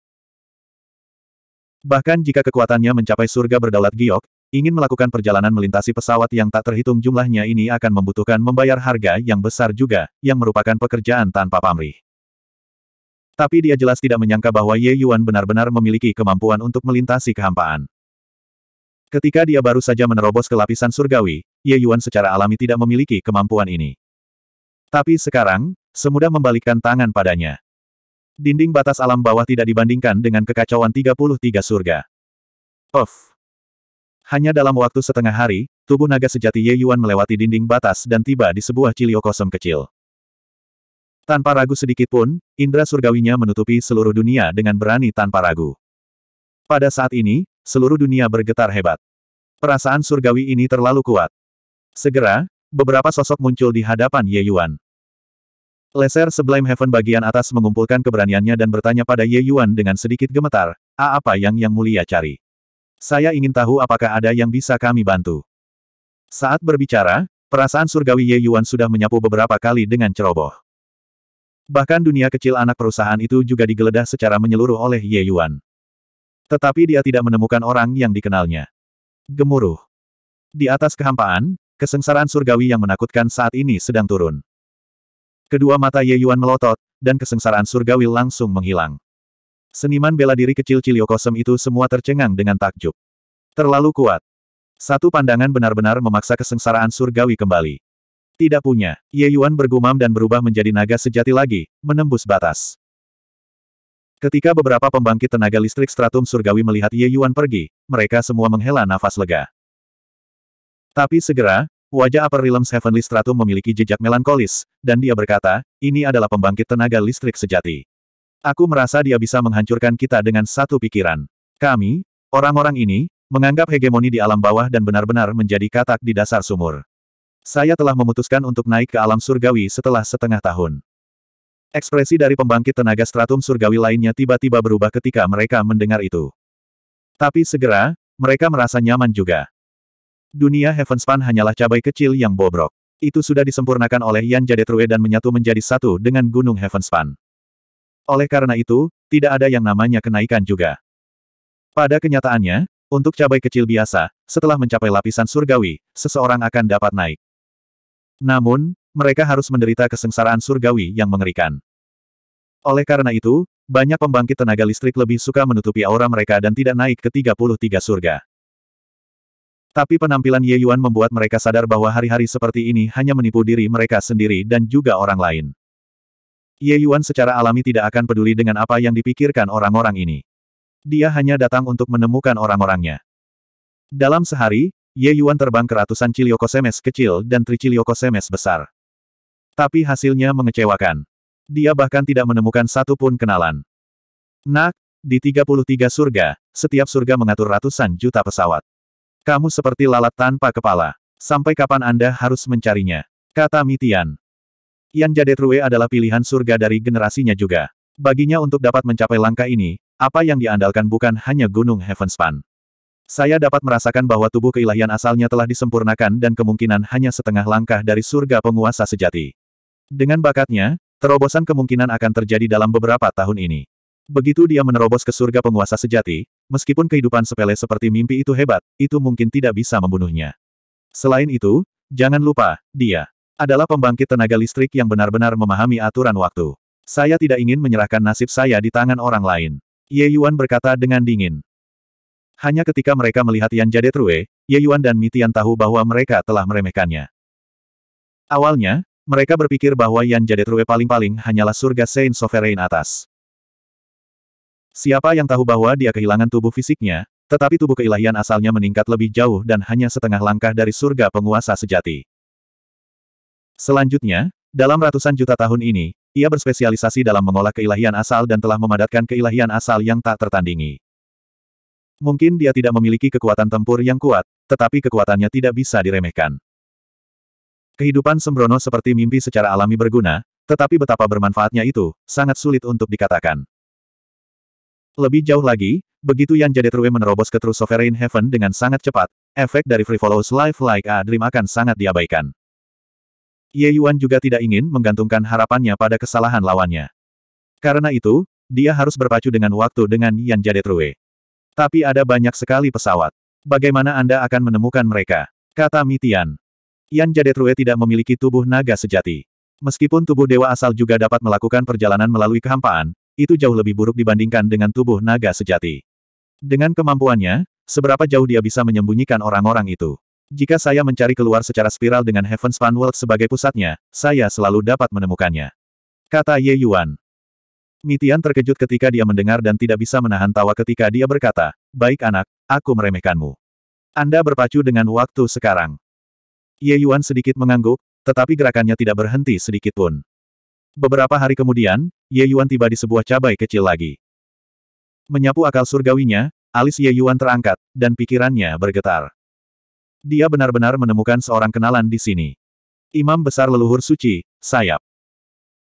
Bahkan jika kekuatannya mencapai surga berdaulat giok, ingin melakukan perjalanan melintasi pesawat yang tak terhitung jumlahnya ini akan membutuhkan membayar harga yang besar juga, yang merupakan pekerjaan tanpa pamrih. Tapi dia jelas tidak menyangka bahwa Ye Yuan benar-benar memiliki kemampuan untuk melintasi kehampaan. Ketika dia baru saja menerobos ke lapisan surgawi, Ye Yuan secara alami tidak memiliki kemampuan ini. Tapi sekarang, semudah membalikkan tangan padanya. Dinding batas alam bawah tidak dibandingkan dengan kekacauan 33 surga. Of, Hanya dalam waktu setengah hari, tubuh naga sejati Ye Yuan melewati dinding batas dan tiba di sebuah ciliokosem kecil. Tanpa ragu sedikit pun, indra surgawinya menutupi seluruh dunia dengan berani tanpa ragu. Pada saat ini, seluruh dunia bergetar hebat. Perasaan surgawi ini terlalu kuat. Segera, beberapa sosok muncul di hadapan Ye Yuan. Leser Sublime Heaven bagian atas mengumpulkan keberaniannya dan bertanya pada Ye Yuan dengan sedikit gemetar, A apa yang Yang Mulia cari? Saya ingin tahu apakah ada yang bisa kami bantu. Saat berbicara, perasaan surgawi Ye Yuan sudah menyapu beberapa kali dengan ceroboh. Bahkan dunia kecil anak perusahaan itu juga digeledah secara menyeluruh oleh Ye Yuan. Tetapi dia tidak menemukan orang yang dikenalnya. Gemuruh. Di atas kehampaan, kesengsaraan surgawi yang menakutkan saat ini sedang turun. Kedua mata Ye Yuan melotot, dan kesengsaraan surgawi langsung menghilang. Seniman bela diri kecil Ciliokosem itu semua tercengang dengan takjub. Terlalu kuat. Satu pandangan benar-benar memaksa kesengsaraan surgawi kembali. Tidak punya. Ye Yuan bergumam dan berubah menjadi naga sejati lagi, menembus batas. Ketika beberapa pembangkit tenaga listrik stratum surgawi melihat Ye Yuan pergi, mereka semua menghela nafas lega. Tapi segera, wajah Upper Realms Heavenly Stratum memiliki jejak melankolis, dan dia berkata, ini adalah pembangkit tenaga listrik sejati. Aku merasa dia bisa menghancurkan kita dengan satu pikiran. Kami, orang-orang ini, menganggap hegemoni di alam bawah dan benar-benar menjadi katak di dasar sumur. Saya telah memutuskan untuk naik ke alam surgawi setelah setengah tahun. Ekspresi dari pembangkit tenaga stratum surgawi lainnya tiba-tiba berubah ketika mereka mendengar itu. Tapi segera, mereka merasa nyaman juga. Dunia Heavenspan hanyalah cabai kecil yang bobrok. Itu sudah disempurnakan oleh Yan Jadetrue dan menyatu menjadi satu dengan Gunung Heavenspan. Oleh karena itu, tidak ada yang namanya kenaikan juga. Pada kenyataannya, untuk cabai kecil biasa, setelah mencapai lapisan surgawi, seseorang akan dapat naik. Namun, mereka harus menderita kesengsaraan surgawi yang mengerikan. Oleh karena itu, banyak pembangkit tenaga listrik lebih suka menutupi aura mereka dan tidak naik ke 33 surga. Tapi penampilan Ye Yuan membuat mereka sadar bahwa hari-hari seperti ini hanya menipu diri mereka sendiri dan juga orang lain. Ye Yuan secara alami tidak akan peduli dengan apa yang dipikirkan orang-orang ini. Dia hanya datang untuk menemukan orang-orangnya. Dalam sehari, Ye Yuan terbang ke ratusan Semes kecil dan Semes besar. Tapi hasilnya mengecewakan. Dia bahkan tidak menemukan satu pun kenalan. Nak, di 33 surga, setiap surga mengatur ratusan juta pesawat. Kamu seperti lalat tanpa kepala. Sampai kapan Anda harus mencarinya? Kata Mitian. Yan Jadetrue adalah pilihan surga dari generasinya juga. Baginya untuk dapat mencapai langkah ini, apa yang diandalkan bukan hanya Gunung Heavenspan. Saya dapat merasakan bahwa tubuh keilahian asalnya telah disempurnakan dan kemungkinan hanya setengah langkah dari surga penguasa sejati. Dengan bakatnya, terobosan kemungkinan akan terjadi dalam beberapa tahun ini. Begitu dia menerobos ke surga penguasa sejati, meskipun kehidupan sepele seperti mimpi itu hebat, itu mungkin tidak bisa membunuhnya. Selain itu, jangan lupa, dia adalah pembangkit tenaga listrik yang benar-benar memahami aturan waktu. Saya tidak ingin menyerahkan nasib saya di tangan orang lain. Ye Yuan berkata dengan dingin. Hanya ketika mereka melihat Yan Jade True, Ye Yuan dan Mi Tian tahu bahwa mereka telah meremehkannya. Awalnya, mereka berpikir bahwa Yan Jade True paling-paling hanyalah surga Saint Sovereign atas. Siapa yang tahu bahwa dia kehilangan tubuh fisiknya, tetapi tubuh keilahian asalnya meningkat lebih jauh dan hanya setengah langkah dari surga penguasa sejati. Selanjutnya, dalam ratusan juta tahun ini, ia berspesialisasi dalam mengolah keilahian asal dan telah memadatkan keilahian asal yang tak tertandingi. Mungkin dia tidak memiliki kekuatan tempur yang kuat, tetapi kekuatannya tidak bisa diremehkan. Kehidupan sembrono seperti mimpi secara alami berguna, tetapi betapa bermanfaatnya itu, sangat sulit untuk dikatakan. Lebih jauh lagi, begitu Yan Jade Jadetrue menerobos ke True Sovereign Heaven dengan sangat cepat, efek dari Free Follows Life Like a Dream akan sangat diabaikan. Ye Yuan juga tidak ingin menggantungkan harapannya pada kesalahan lawannya. Karena itu, dia harus berpacu dengan waktu dengan Yan Jade Jadetrue. Tapi ada banyak sekali pesawat. Bagaimana Anda akan menemukan mereka? Kata Mitian. Yan Jadetrue tidak memiliki tubuh naga sejati. Meskipun tubuh dewa asal juga dapat melakukan perjalanan melalui kehampaan, itu jauh lebih buruk dibandingkan dengan tubuh naga sejati. Dengan kemampuannya, seberapa jauh dia bisa menyembunyikan orang-orang itu. Jika saya mencari keluar secara spiral dengan Heaven's Fun World sebagai pusatnya, saya selalu dapat menemukannya. Kata Ye Yuan. Mitian terkejut ketika dia mendengar dan tidak bisa menahan tawa ketika dia berkata, Baik anak, aku meremehkanmu. Anda berpacu dengan waktu sekarang. Ye Yuan sedikit mengangguk, tetapi gerakannya tidak berhenti sedikit pun. Beberapa hari kemudian, Ye Yuan tiba di sebuah cabai kecil lagi. Menyapu akal surgawinya, alis Ye Yuan terangkat, dan pikirannya bergetar. Dia benar-benar menemukan seorang kenalan di sini. Imam Besar Leluhur Suci, Sayap.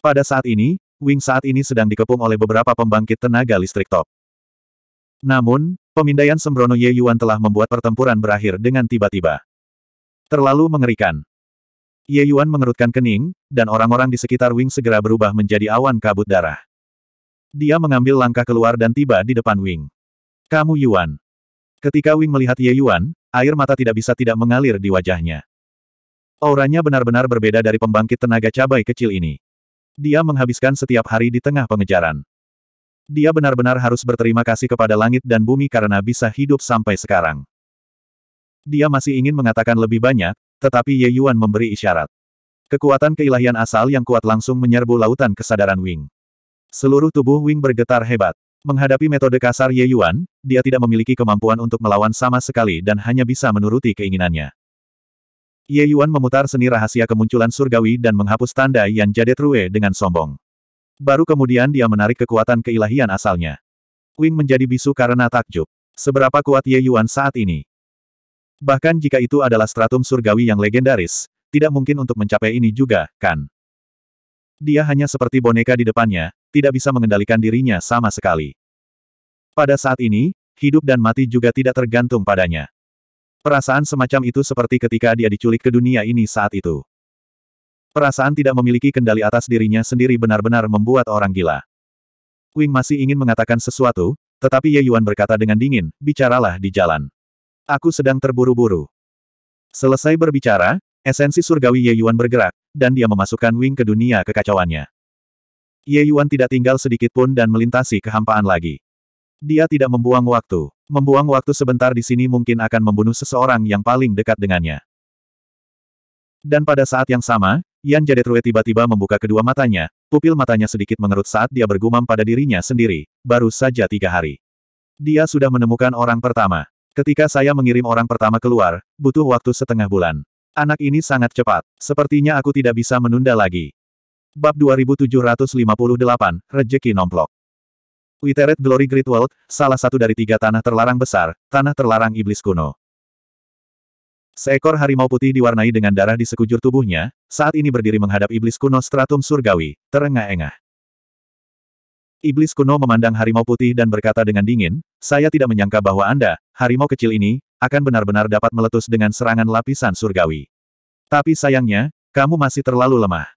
Pada saat ini, Wing saat ini sedang dikepung oleh beberapa pembangkit tenaga listrik top. Namun, pemindaian sembrono Ye Yuan telah membuat pertempuran berakhir dengan tiba-tiba. Terlalu mengerikan. Ye Yuan mengerutkan kening, dan orang-orang di sekitar Wing segera berubah menjadi awan kabut darah. Dia mengambil langkah keluar dan tiba di depan Wing. Kamu Yuan. Ketika Wing melihat Ye Yuan, air mata tidak bisa tidak mengalir di wajahnya. Auranya benar-benar berbeda dari pembangkit tenaga cabai kecil ini. Dia menghabiskan setiap hari di tengah pengejaran. Dia benar-benar harus berterima kasih kepada langit dan bumi karena bisa hidup sampai sekarang. Dia masih ingin mengatakan lebih banyak, tetapi Ye Yuan memberi isyarat. Kekuatan keilahian asal yang kuat langsung menyerbu lautan kesadaran Wing. Seluruh tubuh Wing bergetar hebat. Menghadapi metode kasar Ye Yuan, dia tidak memiliki kemampuan untuk melawan sama sekali dan hanya bisa menuruti keinginannya. Ye Yuan memutar seni rahasia kemunculan surgawi dan menghapus tanda yang Jade True dengan sombong. Baru kemudian dia menarik kekuatan keilahian asalnya. Wing menjadi bisu karena takjub. Seberapa kuat Ye Yuan saat ini? Bahkan jika itu adalah stratum surgawi yang legendaris, tidak mungkin untuk mencapai ini juga, kan? Dia hanya seperti boneka di depannya, tidak bisa mengendalikan dirinya sama sekali. Pada saat ini, hidup dan mati juga tidak tergantung padanya. Perasaan semacam itu seperti ketika dia diculik ke dunia ini saat itu. Perasaan tidak memiliki kendali atas dirinya sendiri benar-benar membuat orang gila. Wing masih ingin mengatakan sesuatu, tetapi Ye Yuan berkata dengan dingin, bicaralah di jalan. Aku sedang terburu-buru. Selesai berbicara, esensi surgawi Ye Yuan bergerak, dan dia memasukkan Wing ke dunia kekacauannya. Ye Yuan tidak tinggal sedikit pun dan melintasi kehampaan lagi. Dia tidak membuang waktu. Membuang waktu sebentar di sini mungkin akan membunuh seseorang yang paling dekat dengannya. Dan pada saat yang sama, Yan Jadetrue tiba-tiba membuka kedua matanya, pupil matanya sedikit mengerut saat dia bergumam pada dirinya sendiri, baru saja tiga hari. Dia sudah menemukan orang pertama. Ketika saya mengirim orang pertama keluar, butuh waktu setengah bulan. Anak ini sangat cepat, sepertinya aku tidak bisa menunda lagi. Bab 2758, Rejeki Nomplok Witeret Glory Great World, salah satu dari tiga tanah terlarang besar, tanah terlarang iblis kuno. Seekor harimau putih diwarnai dengan darah di sekujur tubuhnya, saat ini berdiri menghadap iblis kuno stratum surgawi, terengah-engah. Iblis kuno memandang harimau putih dan berkata dengan dingin, saya tidak menyangka bahwa Anda, harimau kecil ini, akan benar-benar dapat meletus dengan serangan lapisan surgawi. Tapi sayangnya, kamu masih terlalu lemah.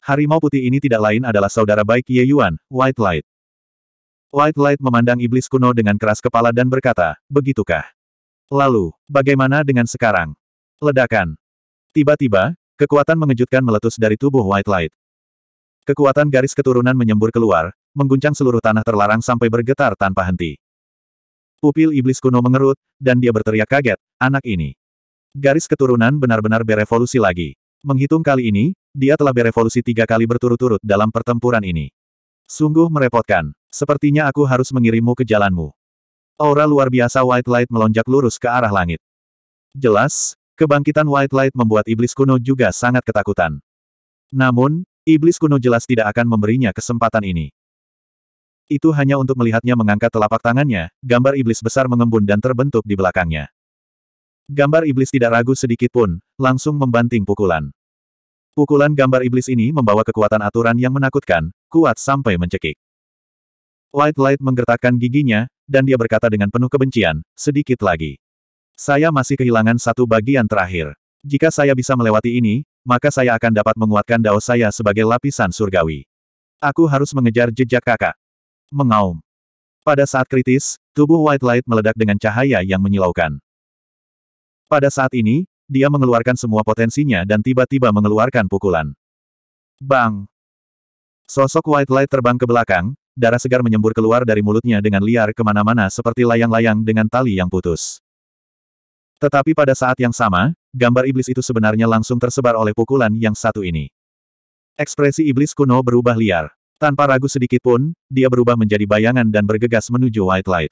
Harimau putih ini tidak lain adalah saudara baik Ye Yuan, White Light. White Light memandang iblis kuno dengan keras kepala dan berkata, begitukah? Lalu, bagaimana dengan sekarang? Ledakan. Tiba-tiba, kekuatan mengejutkan meletus dari tubuh White Light. Kekuatan garis keturunan menyembur keluar, mengguncang seluruh tanah terlarang sampai bergetar tanpa henti. Pupil iblis kuno mengerut, dan dia berteriak kaget, anak ini. Garis keturunan benar-benar berevolusi lagi. Menghitung kali ini, dia telah berevolusi tiga kali berturut-turut dalam pertempuran ini. Sungguh merepotkan. Sepertinya aku harus mengirimmu ke jalanmu. Aura luar biasa White Light melonjak lurus ke arah langit. Jelas, kebangkitan White Light membuat iblis kuno juga sangat ketakutan. Namun, iblis kuno jelas tidak akan memberinya kesempatan ini. Itu hanya untuk melihatnya mengangkat telapak tangannya, gambar iblis besar mengembun dan terbentuk di belakangnya. Gambar iblis tidak ragu sedikit pun, langsung membanting pukulan. Pukulan gambar iblis ini membawa kekuatan aturan yang menakutkan, kuat sampai mencekik. Light Light menggertakkan giginya, dan dia berkata dengan penuh kebencian, sedikit lagi. Saya masih kehilangan satu bagian terakhir. Jika saya bisa melewati ini, maka saya akan dapat menguatkan dao saya sebagai lapisan surgawi. Aku harus mengejar jejak kakak. Mengaum. Pada saat kritis, tubuh White Light meledak dengan cahaya yang menyilaukan. Pada saat ini, dia mengeluarkan semua potensinya dan tiba-tiba mengeluarkan pukulan. Bang! Sosok White Light terbang ke belakang, darah segar menyembur keluar dari mulutnya dengan liar kemana-mana seperti layang-layang dengan tali yang putus. Tetapi pada saat yang sama, gambar iblis itu sebenarnya langsung tersebar oleh pukulan yang satu ini. Ekspresi iblis kuno berubah liar. Tanpa ragu sedikit pun, dia berubah menjadi bayangan dan bergegas menuju White Light.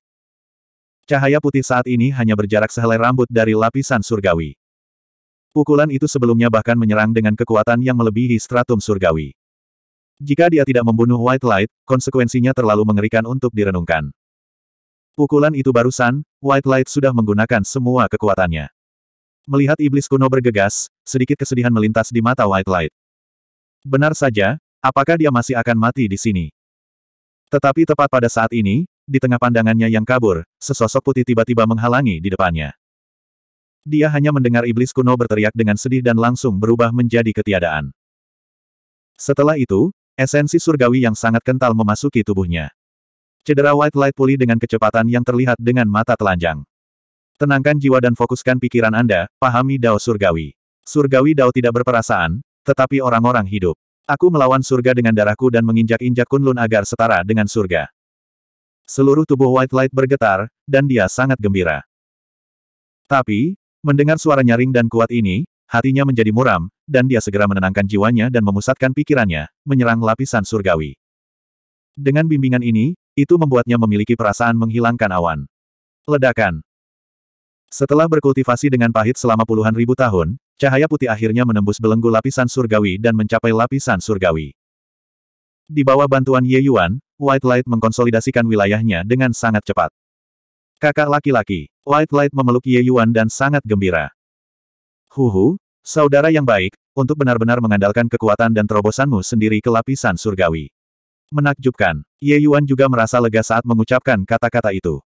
Cahaya putih saat ini hanya berjarak sehelai rambut dari lapisan surgawi. Pukulan itu sebelumnya bahkan menyerang dengan kekuatan yang melebihi stratum surgawi. Jika dia tidak membunuh White Light, konsekuensinya terlalu mengerikan untuk direnungkan. Pukulan itu barusan, White Light sudah menggunakan semua kekuatannya. Melihat iblis kuno bergegas, sedikit kesedihan melintas di mata White Light. Benar saja, apakah dia masih akan mati di sini? Tetapi tepat pada saat ini, di tengah pandangannya yang kabur, sesosok putih tiba-tiba menghalangi di depannya. Dia hanya mendengar iblis kuno berteriak dengan sedih dan langsung berubah menjadi ketiadaan. Setelah itu, Esensi surgawi yang sangat kental memasuki tubuhnya. Cedera White Light pulih dengan kecepatan yang terlihat dengan mata telanjang. Tenangkan jiwa dan fokuskan pikiran Anda, pahami Dao surgawi. Surgawi Dao tidak berperasaan, tetapi orang-orang hidup. Aku melawan surga dengan darahku dan menginjak-injak Kunlun agar setara dengan surga. Seluruh tubuh White Light bergetar, dan dia sangat gembira. Tapi, mendengar suara nyaring dan kuat ini, Hatinya menjadi muram, dan dia segera menenangkan jiwanya dan memusatkan pikirannya, menyerang lapisan surgawi. Dengan bimbingan ini, itu membuatnya memiliki perasaan menghilangkan awan. Ledakan. Setelah berkultivasi dengan pahit selama puluhan ribu tahun, cahaya putih akhirnya menembus belenggu lapisan surgawi dan mencapai lapisan surgawi. Di bawah bantuan Ye Yuan, White Light mengkonsolidasikan wilayahnya dengan sangat cepat. Kakak laki-laki, White Light memeluk Ye Yuan dan sangat gembira. Huhu, saudara yang baik, untuk benar-benar mengandalkan kekuatan dan terobosanmu sendiri ke lapisan surgawi. Menakjubkan, Ye Yuan juga merasa lega saat mengucapkan kata-kata itu.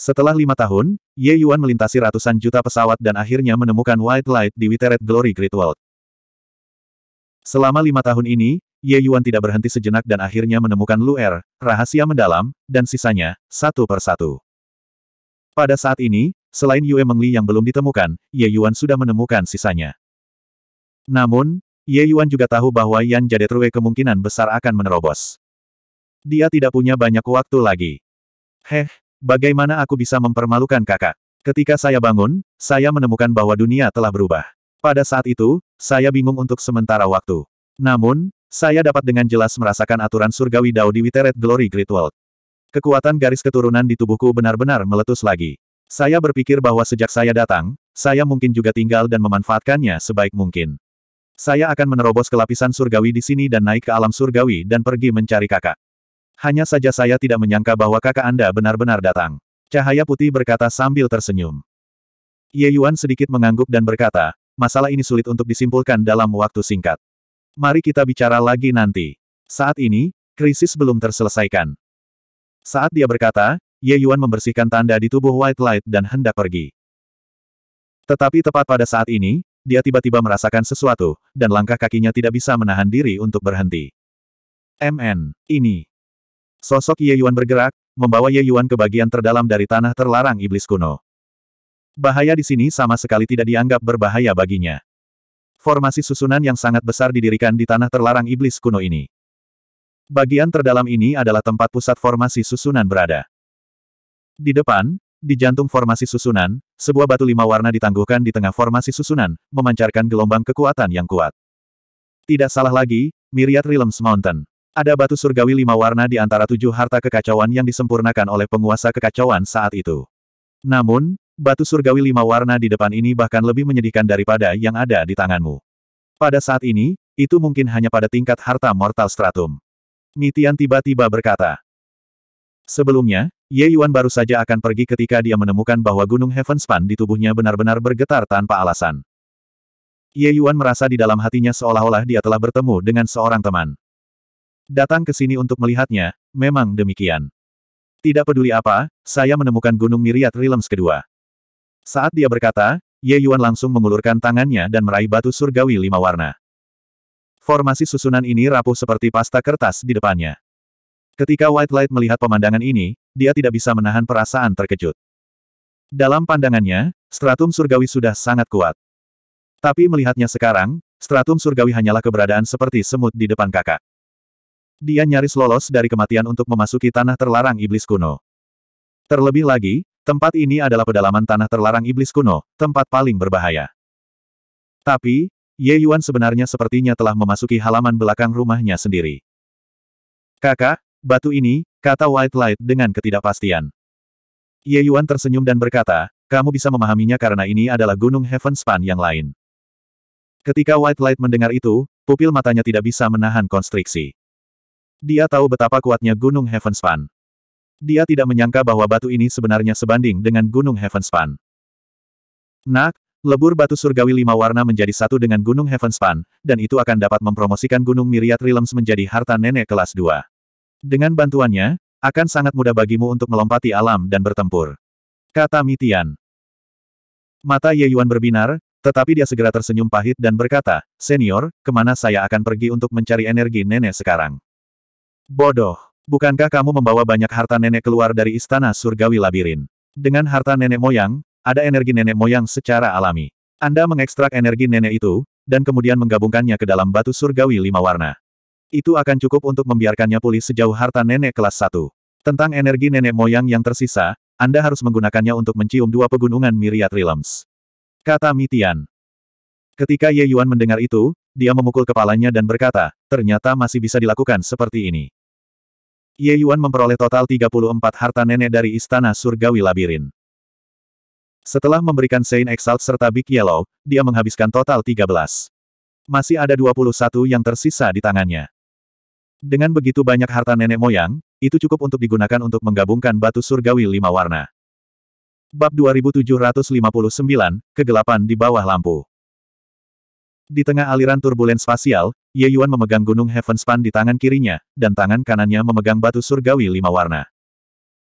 Setelah lima tahun, Ye Yuan melintasi ratusan juta pesawat dan akhirnya menemukan White Light di Witeret Glory Great World. Selama lima tahun ini, Ye Yuan tidak berhenti sejenak dan akhirnya menemukan Luer, rahasia mendalam, dan sisanya, satu persatu. Pada saat ini, Selain Yue Mengli yang belum ditemukan, Ye Yuan sudah menemukan sisanya. Namun, Ye Yuan juga tahu bahwa Yan Jadetrue kemungkinan besar akan menerobos. Dia tidak punya banyak waktu lagi. Heh, bagaimana aku bisa mempermalukan kakak? Ketika saya bangun, saya menemukan bahwa dunia telah berubah. Pada saat itu, saya bingung untuk sementara waktu. Namun, saya dapat dengan jelas merasakan aturan surgawi Dao di Witeret Glory Great World. Kekuatan garis keturunan di tubuhku benar-benar meletus lagi. Saya berpikir bahwa sejak saya datang, saya mungkin juga tinggal dan memanfaatkannya sebaik mungkin. Saya akan menerobos ke lapisan surgawi di sini dan naik ke alam surgawi dan pergi mencari kakak. Hanya saja saya tidak menyangka bahwa kakak Anda benar-benar datang. Cahaya putih berkata sambil tersenyum. Ye Yuan sedikit mengangguk dan berkata, masalah ini sulit untuk disimpulkan dalam waktu singkat. Mari kita bicara lagi nanti. Saat ini, krisis belum terselesaikan. Saat dia berkata, Ye Yuan membersihkan tanda di tubuh White Light dan hendak pergi. Tetapi tepat pada saat ini, dia tiba-tiba merasakan sesuatu, dan langkah kakinya tidak bisa menahan diri untuk berhenti. MN, ini. Sosok Ye Yuan bergerak, membawa Ye Yuan ke bagian terdalam dari tanah terlarang iblis kuno. Bahaya di sini sama sekali tidak dianggap berbahaya baginya. Formasi susunan yang sangat besar didirikan di tanah terlarang iblis kuno ini. Bagian terdalam ini adalah tempat pusat formasi susunan berada. Di depan, di jantung formasi susunan, sebuah batu lima warna ditangguhkan di tengah formasi susunan, memancarkan gelombang kekuatan yang kuat. Tidak salah lagi, Myriad Realms Mountain. Ada batu surgawi lima warna di antara tujuh harta kekacauan yang disempurnakan oleh penguasa kekacauan saat itu. Namun, batu surgawi lima warna di depan ini bahkan lebih menyedihkan daripada yang ada di tanganmu. Pada saat ini, itu mungkin hanya pada tingkat harta mortal stratum. Mitian tiba-tiba berkata. Sebelumnya, Ye Yuan baru saja akan pergi ketika dia menemukan bahwa gunung Heavenspan di tubuhnya benar-benar bergetar tanpa alasan. Ye Yuan merasa di dalam hatinya seolah-olah dia telah bertemu dengan seorang teman. Datang ke sini untuk melihatnya, memang demikian. Tidak peduli apa, saya menemukan gunung Miriat Realms kedua. Saat dia berkata, Ye Yuan langsung mengulurkan tangannya dan meraih batu surgawi lima warna. Formasi susunan ini rapuh seperti pasta kertas di depannya. Ketika White Light melihat pemandangan ini, dia tidak bisa menahan perasaan terkejut. Dalam pandangannya, stratum surgawi sudah sangat kuat. Tapi melihatnya sekarang, stratum surgawi hanyalah keberadaan seperti semut di depan kakak. Dia nyaris lolos dari kematian untuk memasuki tanah terlarang iblis kuno. Terlebih lagi, tempat ini adalah pedalaman tanah terlarang iblis kuno, tempat paling berbahaya. Tapi, Ye Yuan sebenarnya sepertinya telah memasuki halaman belakang rumahnya sendiri. Kakak, Batu ini, kata White Light dengan ketidakpastian. Ye Yuan tersenyum dan berkata, kamu bisa memahaminya karena ini adalah gunung Heaven Span yang lain. Ketika White Light mendengar itu, pupil matanya tidak bisa menahan konstriksi. Dia tahu betapa kuatnya gunung Heaven Span. Dia tidak menyangka bahwa batu ini sebenarnya sebanding dengan gunung Heaven Span. Nak, Lebur batu surgawi lima warna menjadi satu dengan Gunung Heaven Span, dan itu akan dapat mempromosikan Gunung Myriad Realms menjadi harta nenek kelas 2. Dengan bantuannya, akan sangat mudah bagimu untuk melompati alam dan bertempur. Kata Mitian. Mata Ye Yuan berbinar, tetapi dia segera tersenyum pahit dan berkata, Senior, kemana saya akan pergi untuk mencari energi nenek sekarang? Bodoh. Bukankah kamu membawa banyak harta nenek keluar dari istana surgawi labirin? Dengan harta nenek moyang, ada energi nenek moyang secara alami. Anda mengekstrak energi nenek itu, dan kemudian menggabungkannya ke dalam batu surgawi lima warna. Itu akan cukup untuk membiarkannya pulih sejauh harta nenek kelas 1. Tentang energi nenek moyang yang tersisa, Anda harus menggunakannya untuk mencium dua pegunungan Myriad realms. Kata Mitian. Ketika Ye Yuan mendengar itu, dia memukul kepalanya dan berkata, ternyata masih bisa dilakukan seperti ini. Ye Yuan memperoleh total 34 harta nenek dari Istana Surgawi Labirin. Setelah memberikan Saint Exalt serta Big Yellow, dia menghabiskan total 13. Masih ada 21 yang tersisa di tangannya. Dengan begitu banyak harta nenek moyang, itu cukup untuk digunakan untuk menggabungkan batu surgawi lima warna. Bab 2759, Kegelapan di Bawah Lampu Di tengah aliran turbulen spasial, Ye Yuan memegang gunung Heavenspan di tangan kirinya, dan tangan kanannya memegang batu surgawi lima warna.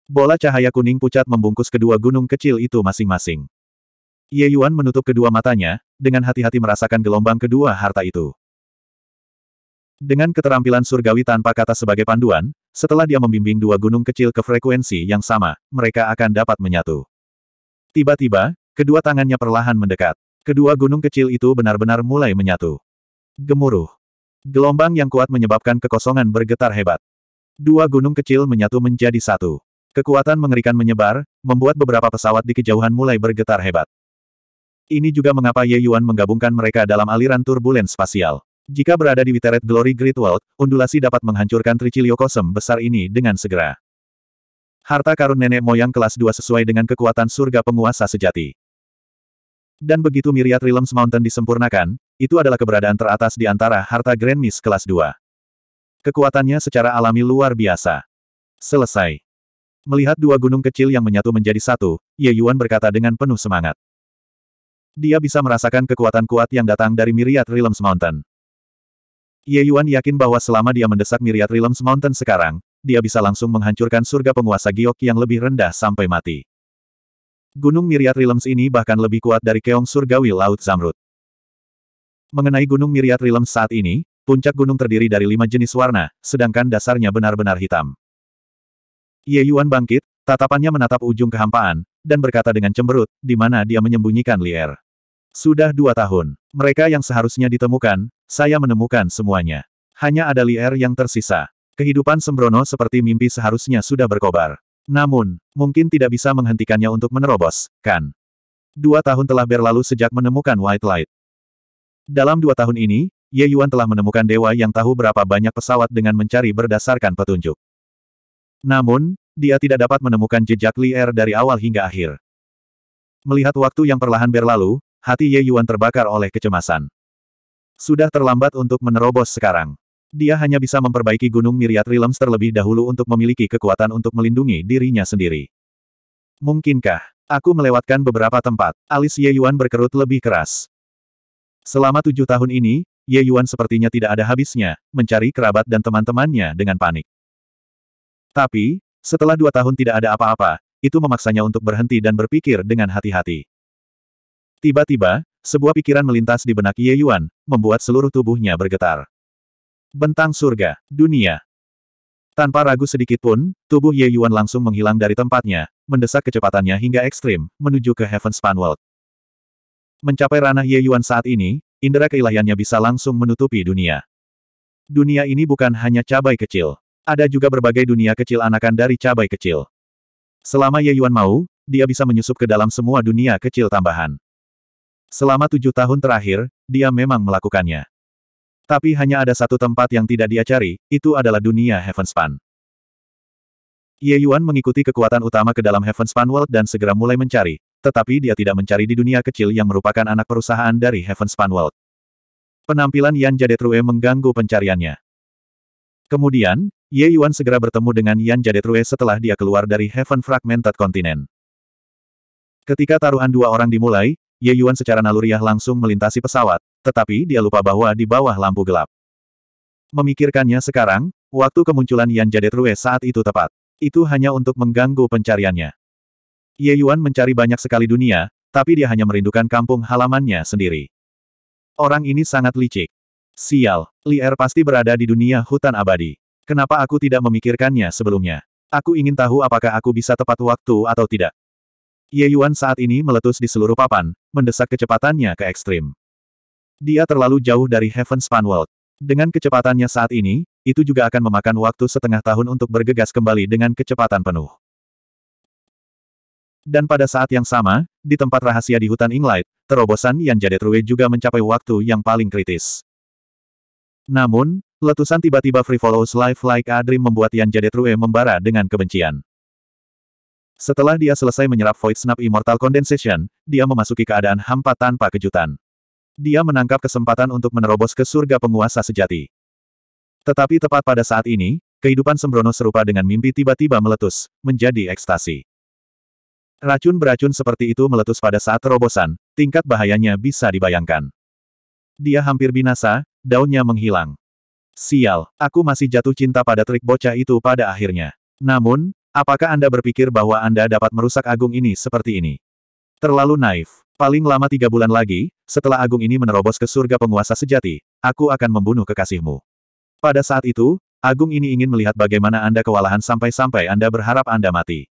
Bola cahaya kuning pucat membungkus kedua gunung kecil itu masing-masing. Ye Yuan menutup kedua matanya, dengan hati-hati merasakan gelombang kedua harta itu. Dengan keterampilan surgawi tanpa kata sebagai panduan, setelah dia membimbing dua gunung kecil ke frekuensi yang sama, mereka akan dapat menyatu. Tiba-tiba, kedua tangannya perlahan mendekat. Kedua gunung kecil itu benar-benar mulai menyatu. Gemuruh. Gelombang yang kuat menyebabkan kekosongan bergetar hebat. Dua gunung kecil menyatu menjadi satu. Kekuatan mengerikan menyebar, membuat beberapa pesawat di kejauhan mulai bergetar hebat. Ini juga mengapa Ye Yuan menggabungkan mereka dalam aliran turbulen spasial. Jika berada di Withered Glory Great World, undulasi dapat menghancurkan Tricilio Kosem besar ini dengan segera. Harta karun nenek moyang kelas 2 sesuai dengan kekuatan surga penguasa sejati. Dan begitu Myriad Realms Mountain disempurnakan, itu adalah keberadaan teratas di antara harta Grand Miss kelas 2. Kekuatannya secara alami luar biasa. Selesai. Melihat dua gunung kecil yang menyatu menjadi satu, Ye Yuan berkata dengan penuh semangat. Dia bisa merasakan kekuatan kuat yang datang dari Myriad Realms Mountain. Ye Yuan yakin bahwa selama dia mendesak Myriad Realms Mountain sekarang, dia bisa langsung menghancurkan surga penguasa giok yang lebih rendah sampai mati. Gunung Myriad Realms ini bahkan lebih kuat dari keong surgawi Laut Zamrud. Mengenai Gunung Myriad Realms saat ini, puncak gunung terdiri dari lima jenis warna, sedangkan dasarnya benar-benar hitam. Ye Yuan bangkit, tatapannya menatap ujung kehampaan, dan berkata dengan cemberut, di mana dia menyembunyikan Lier. Sudah dua tahun. Mereka yang seharusnya ditemukan, saya menemukan semuanya. Hanya ada liar yang tersisa. Kehidupan sembrono seperti mimpi seharusnya sudah berkobar. Namun, mungkin tidak bisa menghentikannya untuk menerobos, kan? Dua tahun telah berlalu sejak menemukan White Light. Dalam dua tahun ini, Ye Yuan telah menemukan dewa yang tahu berapa banyak pesawat dengan mencari berdasarkan petunjuk. Namun, dia tidak dapat menemukan jejak Li Er dari awal hingga akhir. Melihat waktu yang perlahan berlalu, Hati Ye Yuan terbakar oleh kecemasan. Sudah terlambat untuk menerobos sekarang. Dia hanya bisa memperbaiki Gunung Miriat Realms terlebih dahulu untuk memiliki kekuatan untuk melindungi dirinya sendiri. Mungkinkah? Aku melewatkan beberapa tempat. Alis Ye Yuan berkerut lebih keras. Selama tujuh tahun ini, Ye Yuan sepertinya tidak ada habisnya, mencari kerabat dan teman-temannya dengan panik. Tapi, setelah dua tahun tidak ada apa-apa, itu memaksanya untuk berhenti dan berpikir dengan hati-hati. Tiba-tiba, sebuah pikiran melintas di benak Ye Yuan, membuat seluruh tubuhnya bergetar. Bentang surga, dunia. Tanpa ragu sedikit pun, tubuh Ye Yuan langsung menghilang dari tempatnya, mendesak kecepatannya hingga ekstrim, menuju ke Heaven Span World. Mencapai ranah Ye Yuan saat ini, indera keilahiannya bisa langsung menutupi dunia. Dunia ini bukan hanya cabai kecil. Ada juga berbagai dunia kecil anakan dari cabai kecil. Selama Ye Yuan mau, dia bisa menyusup ke dalam semua dunia kecil tambahan. Selama tujuh tahun terakhir, dia memang melakukannya. Tapi hanya ada satu tempat yang tidak dia cari, itu adalah dunia Heavenspan. Ye Yuan mengikuti kekuatan utama ke dalam Heavenspan World dan segera mulai mencari, tetapi dia tidak mencari di dunia kecil yang merupakan anak perusahaan dari Heavenspan World. Penampilan Yan Jade Jadetrue mengganggu pencariannya. Kemudian, Ye Yuan segera bertemu dengan Yan Jade Jadetrue setelah dia keluar dari Heaven Fragmented Continent. Ketika taruhan dua orang dimulai, Ye Yuan secara naluriah langsung melintasi pesawat, tetapi dia lupa bahwa di bawah lampu gelap. Memikirkannya sekarang, waktu kemunculan Yan Rue saat itu tepat. Itu hanya untuk mengganggu pencariannya. Ye Yuan mencari banyak sekali dunia, tapi dia hanya merindukan kampung halamannya sendiri. Orang ini sangat licik. Sial, Li Er pasti berada di dunia hutan abadi. Kenapa aku tidak memikirkannya sebelumnya? Aku ingin tahu apakah aku bisa tepat waktu atau tidak. Ye Yuan saat ini meletus di seluruh papan, mendesak kecepatannya ke ekstrim. Dia terlalu jauh dari Heaven Span World. Dengan kecepatannya saat ini, itu juga akan memakan waktu setengah tahun untuk bergegas kembali dengan kecepatan penuh. Dan pada saat yang sama, di tempat rahasia di hutan Inglight, terobosan Yan Rue juga mencapai waktu yang paling kritis. Namun, letusan tiba-tiba Free Follows Life Like a Dream membuat Yan Rue membara dengan kebencian. Setelah dia selesai menyerap Void Snap Immortal Condensation, dia memasuki keadaan hampa tanpa kejutan. Dia menangkap kesempatan untuk menerobos ke surga penguasa sejati. Tetapi tepat pada saat ini, kehidupan sembrono serupa dengan mimpi tiba-tiba meletus, menjadi ekstasi. Racun beracun seperti itu meletus pada saat terobosan, tingkat bahayanya bisa dibayangkan. Dia hampir binasa, daunnya menghilang. Sial, aku masih jatuh cinta pada trik bocah itu pada akhirnya. Namun, Apakah Anda berpikir bahwa Anda dapat merusak agung ini seperti ini? Terlalu naif. Paling lama tiga bulan lagi, setelah agung ini menerobos ke surga penguasa sejati, aku akan membunuh kekasihmu. Pada saat itu, agung ini ingin melihat bagaimana Anda kewalahan sampai-sampai Anda berharap Anda mati.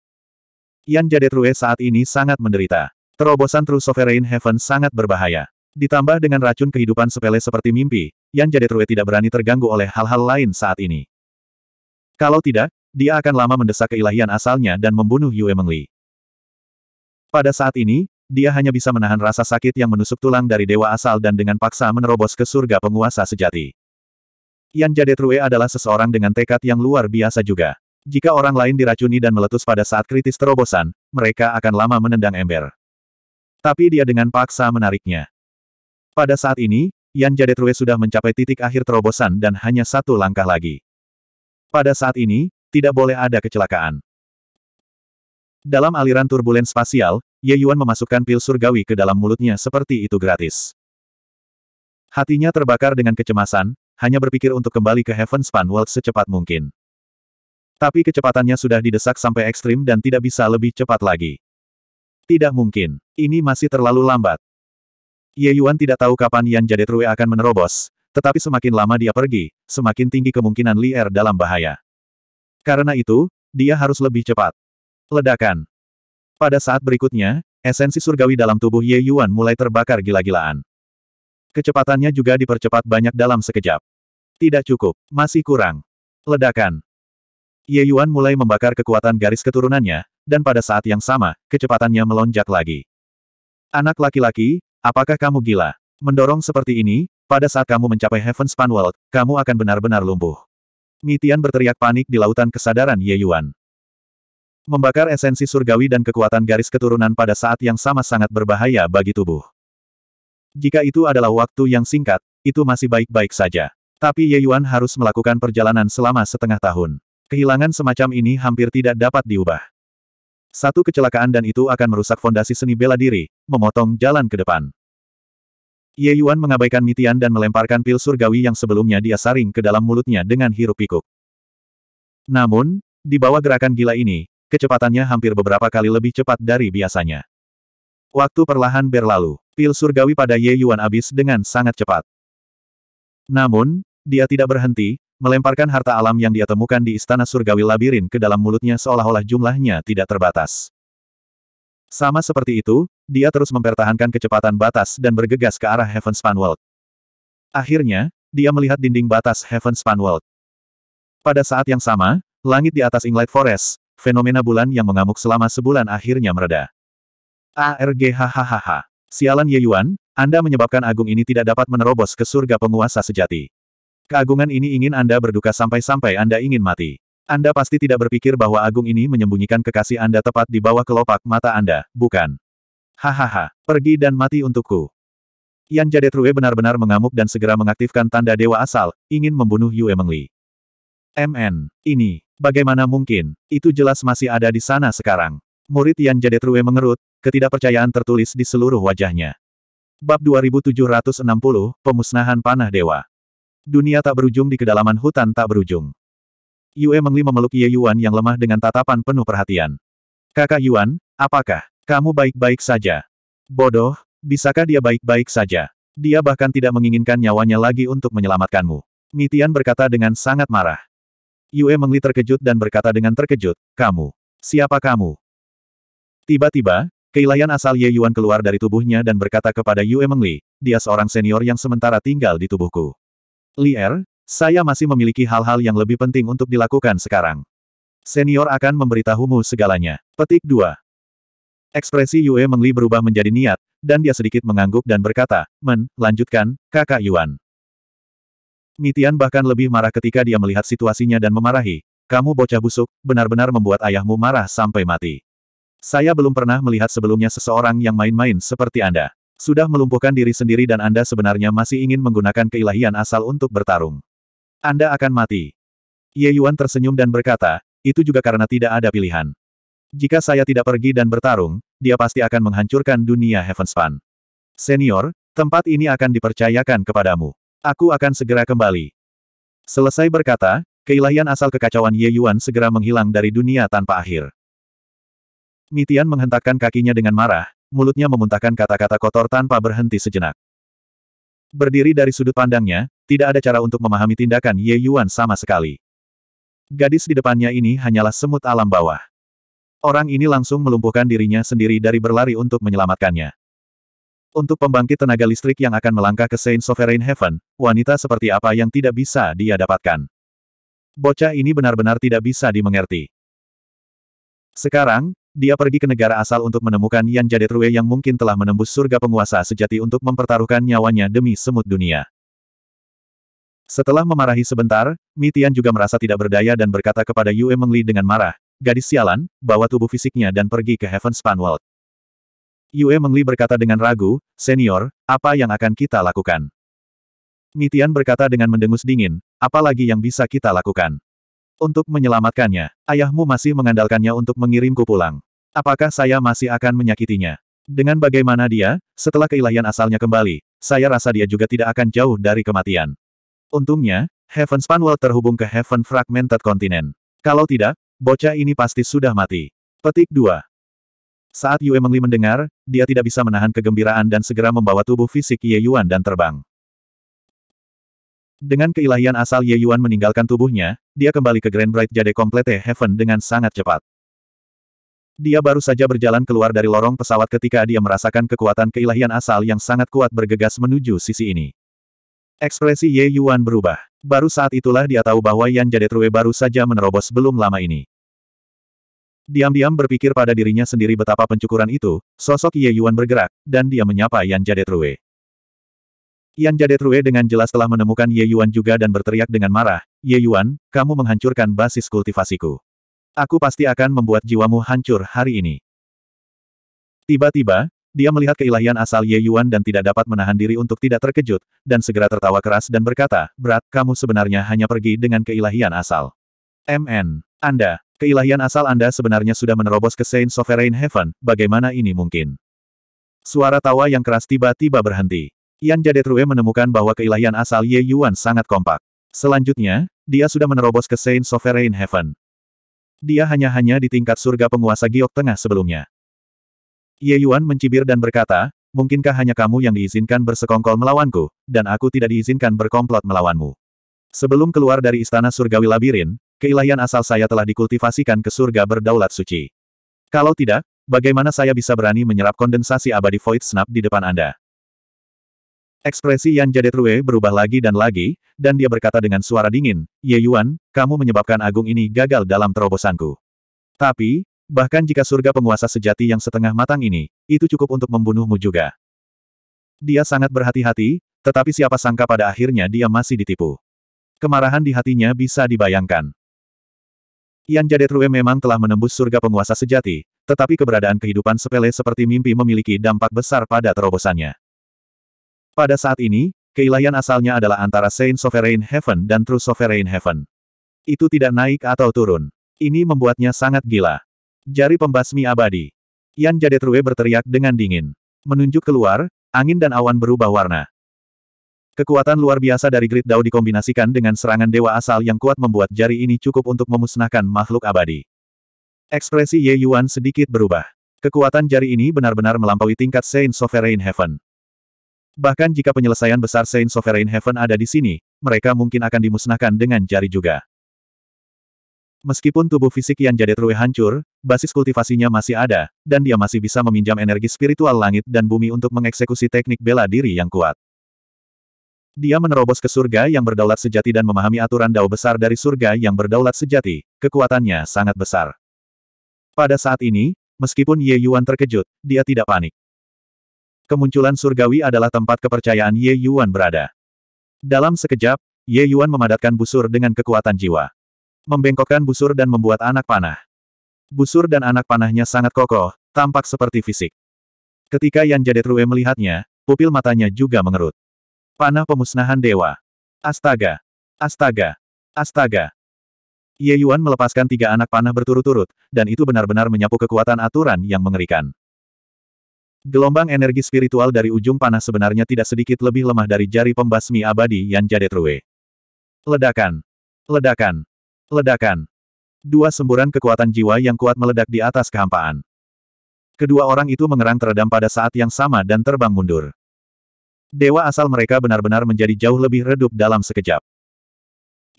Yan Jadetrue saat ini sangat menderita. Terobosan True Sovereign Heaven sangat berbahaya. Ditambah dengan racun kehidupan sepele seperti mimpi, Yan Jadetrue tidak berani terganggu oleh hal-hal lain saat ini. Kalau tidak, dia akan lama mendesak keilahian asalnya dan membunuh Yue Mengli. Pada saat ini, dia hanya bisa menahan rasa sakit yang menusuk tulang dari dewa asal dan dengan paksa menerobos ke surga penguasa sejati. Yan Jade True adalah seseorang dengan tekad yang luar biasa juga. Jika orang lain diracuni dan meletus pada saat kritis terobosan, mereka akan lama menendang ember. Tapi dia dengan paksa menariknya. Pada saat ini, Yan Jade True sudah mencapai titik akhir terobosan dan hanya satu langkah lagi. Pada saat ini, tidak boleh ada kecelakaan. Dalam aliran turbulen spasial, Ye Yuan memasukkan pil surgawi ke dalam mulutnya seperti itu gratis. Hatinya terbakar dengan kecemasan, hanya berpikir untuk kembali ke Heaven Span World secepat mungkin. Tapi kecepatannya sudah didesak sampai ekstrim dan tidak bisa lebih cepat lagi. Tidak mungkin. Ini masih terlalu lambat. Ye Yuan tidak tahu kapan Yan Jadetrue akan menerobos, tetapi semakin lama dia pergi, semakin tinggi kemungkinan Li Er dalam bahaya. Karena itu, dia harus lebih cepat. Ledakan. Pada saat berikutnya, esensi surgawi dalam tubuh Ye Yuan mulai terbakar gila-gilaan. Kecepatannya juga dipercepat banyak dalam sekejap. Tidak cukup, masih kurang. Ledakan. Ye Yuan mulai membakar kekuatan garis keturunannya, dan pada saat yang sama, kecepatannya melonjak lagi. Anak laki-laki, apakah kamu gila? Mendorong seperti ini, pada saat kamu mencapai Heaven Span World, kamu akan benar-benar lumpuh. Mitian berteriak panik di lautan kesadaran Ye Yuan. Membakar esensi surgawi dan kekuatan garis keturunan pada saat yang sama sangat berbahaya bagi tubuh. Jika itu adalah waktu yang singkat, itu masih baik-baik saja. Tapi Ye Yuan harus melakukan perjalanan selama setengah tahun. Kehilangan semacam ini hampir tidak dapat diubah. Satu kecelakaan dan itu akan merusak fondasi seni bela diri, memotong jalan ke depan. Ye Yuan mengabaikan Mitian dan melemparkan pil surgawi yang sebelumnya dia saring ke dalam mulutnya dengan hirup-pikuk. Namun, di bawah gerakan gila ini, kecepatannya hampir beberapa kali lebih cepat dari biasanya. Waktu perlahan berlalu, pil surgawi pada Ye Yuan habis dengan sangat cepat. Namun, dia tidak berhenti, melemparkan harta alam yang dia temukan di Istana Surgawi Labirin ke dalam mulutnya seolah-olah jumlahnya tidak terbatas. Sama seperti itu, dia terus mempertahankan kecepatan batas dan bergegas ke arah Heaven Span World. Akhirnya, dia melihat dinding batas Heaven Span World. Pada saat yang sama, langit di atas Inglite Forest, fenomena bulan yang mengamuk selama sebulan akhirnya mereda. ARGHHHH. Sialan Ye Yuan, Anda menyebabkan agung ini tidak dapat menerobos ke surga penguasa sejati. Keagungan ini ingin Anda berduka sampai-sampai Anda ingin mati. Anda pasti tidak berpikir bahwa Agung ini menyembunyikan kekasih Anda tepat di bawah kelopak mata Anda, bukan? Hahaha, pergi dan mati untukku. Yan Jadetrue benar-benar mengamuk dan segera mengaktifkan tanda dewa asal, ingin membunuh Yue Mengli. MN, ini, bagaimana mungkin, itu jelas masih ada di sana sekarang. Murid Yan Jadetrue mengerut, ketidakpercayaan tertulis di seluruh wajahnya. Bab 2760, Pemusnahan Panah Dewa. Dunia tak berujung di kedalaman hutan tak berujung. Yue Mengli memeluk Ye Yuan yang lemah dengan tatapan penuh perhatian. Kakak Yuan, apakah kamu baik-baik saja? Bodoh, bisakah dia baik-baik saja? Dia bahkan tidak menginginkan nyawanya lagi untuk menyelamatkanmu. Mitian berkata dengan sangat marah. Yue Mengli terkejut dan berkata dengan terkejut, kamu, siapa kamu? Tiba-tiba, Keilayan asal Ye Yuan keluar dari tubuhnya dan berkata kepada Yue Mengli, dia seorang senior yang sementara tinggal di tubuhku. Li Er, saya masih memiliki hal-hal yang lebih penting untuk dilakukan sekarang. Senior akan memberitahumu segalanya. Petik 2. Ekspresi Yue Mengli berubah menjadi niat, dan dia sedikit mengangguk dan berkata, Men, lanjutkan, kakak Yuan. Mitian bahkan lebih marah ketika dia melihat situasinya dan memarahi, kamu bocah busuk, benar-benar membuat ayahmu marah sampai mati. Saya belum pernah melihat sebelumnya seseorang yang main-main seperti Anda. Sudah melumpuhkan diri sendiri dan Anda sebenarnya masih ingin menggunakan keilahian asal untuk bertarung. Anda akan mati. Ye Yuan tersenyum dan berkata, itu juga karena tidak ada pilihan. Jika saya tidak pergi dan bertarung, dia pasti akan menghancurkan dunia Heavenspan. Senior, tempat ini akan dipercayakan kepadamu. Aku akan segera kembali. Selesai berkata, keilahian asal kekacauan Ye Yuan segera menghilang dari dunia tanpa akhir. Mitian menghentakkan kakinya dengan marah, mulutnya memuntahkan kata-kata kotor tanpa berhenti sejenak. Berdiri dari sudut pandangnya, tidak ada cara untuk memahami tindakan Ye Yuan sama sekali. Gadis di depannya ini hanyalah semut alam bawah. Orang ini langsung melumpuhkan dirinya sendiri dari berlari untuk menyelamatkannya. Untuk pembangkit tenaga listrik yang akan melangkah ke Saint Sovereign Heaven, wanita seperti apa yang tidak bisa dia dapatkan. Bocah ini benar-benar tidak bisa dimengerti. Sekarang, dia pergi ke negara asal untuk menemukan Yan Jadetrue yang mungkin telah menembus surga penguasa sejati untuk mempertaruhkan nyawanya demi semut dunia. Setelah memarahi sebentar, Mitian juga merasa tidak berdaya dan berkata kepada Yue Mengli dengan marah, gadis sialan, bawa tubuh fisiknya dan pergi ke Heaven Span World. Yue Mengli berkata dengan ragu, senior, apa yang akan kita lakukan? Mitian berkata dengan mendengus dingin, apalagi yang bisa kita lakukan? Untuk menyelamatkannya, ayahmu masih mengandalkannya untuk mengirimku pulang. Apakah saya masih akan menyakitinya? Dengan bagaimana dia, setelah keilahian asalnya kembali, saya rasa dia juga tidak akan jauh dari kematian. Untungnya, Heaven Spanwell terhubung ke Heaven Fragmented Continent. Kalau tidak, bocah ini pasti sudah mati. Petik 2. Saat Yue Mengli mendengar, dia tidak bisa menahan kegembiraan dan segera membawa tubuh fisik Ye Yuan dan terbang. Dengan keilahian asal Ye Yuan meninggalkan tubuhnya, dia kembali ke Grand Bright Jade Complete Heaven dengan sangat cepat. Dia baru saja berjalan keluar dari lorong pesawat ketika dia merasakan kekuatan keilahian asal yang sangat kuat bergegas menuju sisi ini. Ekspresi Ye Yuan berubah. Baru saat itulah dia tahu bahwa Yan Jade True baru saja menerobos belum lama ini. Diam-diam berpikir pada dirinya sendiri betapa pencukuran itu, sosok Ye Yuan bergerak, dan dia menyapa Yan Jade True. Yan Jadetrue dengan jelas telah menemukan Ye Yuan juga dan berteriak dengan marah, Ye Yuan, kamu menghancurkan basis kultivasiku. Aku pasti akan membuat jiwamu hancur hari ini. Tiba-tiba, dia melihat keilahian asal Ye Yuan dan tidak dapat menahan diri untuk tidak terkejut, dan segera tertawa keras dan berkata, Berat, kamu sebenarnya hanya pergi dengan keilahian asal. MN. Anda, keilahian asal Anda sebenarnya sudah menerobos ke Saint Sovereign Heaven, bagaimana ini mungkin? Suara tawa yang keras tiba-tiba berhenti. Yan Jadetrue menemukan bahwa keilahian asal Ye Yuan sangat kompak. Selanjutnya, dia sudah menerobos ke Saint Sovereign Heaven. Dia hanya-hanya di tingkat surga penguasa giok tengah sebelumnya. Ye Yuan mencibir dan berkata, mungkinkah hanya kamu yang diizinkan bersekongkol melawanku, dan aku tidak diizinkan berkomplot melawanmu. Sebelum keluar dari istana surgawi labirin, keilahian asal saya telah dikultivasikan ke surga berdaulat suci. Kalau tidak, bagaimana saya bisa berani menyerap kondensasi abadi Void Snap di depan Anda? Ekspresi Yan Jadetrue berubah lagi dan lagi, dan dia berkata dengan suara dingin, Ye Yuan, kamu menyebabkan agung ini gagal dalam terobosanku. Tapi, bahkan jika surga penguasa sejati yang setengah matang ini, itu cukup untuk membunuhmu juga. Dia sangat berhati-hati, tetapi siapa sangka pada akhirnya dia masih ditipu. Kemarahan di hatinya bisa dibayangkan. Yan Jadetrue memang telah menembus surga penguasa sejati, tetapi keberadaan kehidupan sepele seperti mimpi memiliki dampak besar pada terobosannya. Pada saat ini, keilahian asalnya adalah antara Saint Sovereign Heaven dan True Sovereign Heaven. Itu tidak naik atau turun. Ini membuatnya sangat gila. Jari pembasmi abadi. Yan Jadetrue berteriak dengan dingin. Menunjuk keluar, angin dan awan berubah warna. Kekuatan luar biasa dari Great Dao dikombinasikan dengan serangan dewa asal yang kuat membuat jari ini cukup untuk memusnahkan makhluk abadi. Ekspresi Ye Yuan sedikit berubah. Kekuatan jari ini benar-benar melampaui tingkat Saint Sovereign Heaven. Bahkan jika penyelesaian besar Saint Sovereign Heaven ada di sini, mereka mungkin akan dimusnahkan dengan jari juga. Meskipun tubuh fisik yang jadi True hancur, basis kultivasinya masih ada, dan dia masih bisa meminjam energi spiritual langit dan bumi untuk mengeksekusi teknik bela diri yang kuat. Dia menerobos ke surga yang berdaulat sejati dan memahami aturan dao besar dari surga yang berdaulat sejati, kekuatannya sangat besar. Pada saat ini, meskipun Ye Yuan terkejut, dia tidak panik. Kemunculan surgawi adalah tempat kepercayaan Ye Yuan berada. Dalam sekejap, Ye Yuan memadatkan busur dengan kekuatan jiwa. Membengkokkan busur dan membuat anak panah. Busur dan anak panahnya sangat kokoh, tampak seperti fisik. Ketika Yan Rue melihatnya, pupil matanya juga mengerut. Panah pemusnahan dewa. Astaga! Astaga! Astaga! Ye Yuan melepaskan tiga anak panah berturut-turut, dan itu benar-benar menyapu kekuatan aturan yang mengerikan. Gelombang energi spiritual dari ujung panah sebenarnya tidak sedikit lebih lemah dari jari pembasmi abadi Yan Jadetrue. Ledakan! Ledakan! Ledakan! Dua semburan kekuatan jiwa yang kuat meledak di atas kehampaan. Kedua orang itu mengerang teredam pada saat yang sama dan terbang mundur. Dewa asal mereka benar-benar menjadi jauh lebih redup dalam sekejap.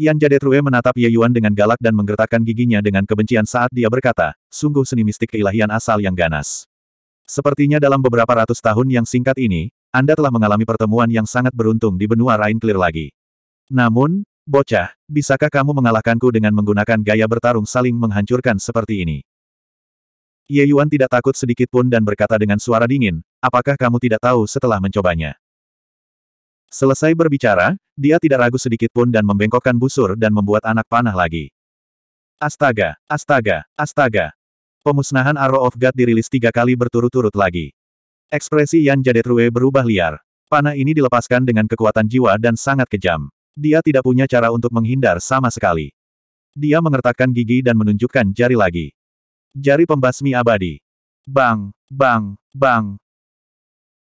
Yan Jadetrue menatap Ye Yuan dengan galak dan menggertakkan giginya dengan kebencian saat dia berkata, sungguh seni mistik keilahian asal yang ganas. Sepertinya dalam beberapa ratus tahun yang singkat ini, Anda telah mengalami pertemuan yang sangat beruntung di benua Rainclear lagi. Namun, bocah, bisakah kamu mengalahkanku dengan menggunakan gaya bertarung saling menghancurkan seperti ini? Ye Yuan tidak takut sedikit pun dan berkata dengan suara dingin, apakah kamu tidak tahu setelah mencobanya? Selesai berbicara, dia tidak ragu sedikit pun dan membengkokkan busur dan membuat anak panah lagi. Astaga, astaga, astaga, Pemusnahan Arrow of God dirilis tiga kali berturut-turut lagi. Ekspresi Yan Jadetrue berubah liar. Panah ini dilepaskan dengan kekuatan jiwa dan sangat kejam. Dia tidak punya cara untuk menghindar sama sekali. Dia mengertakkan gigi dan menunjukkan jari lagi. Jari pembasmi abadi. Bang, bang, bang.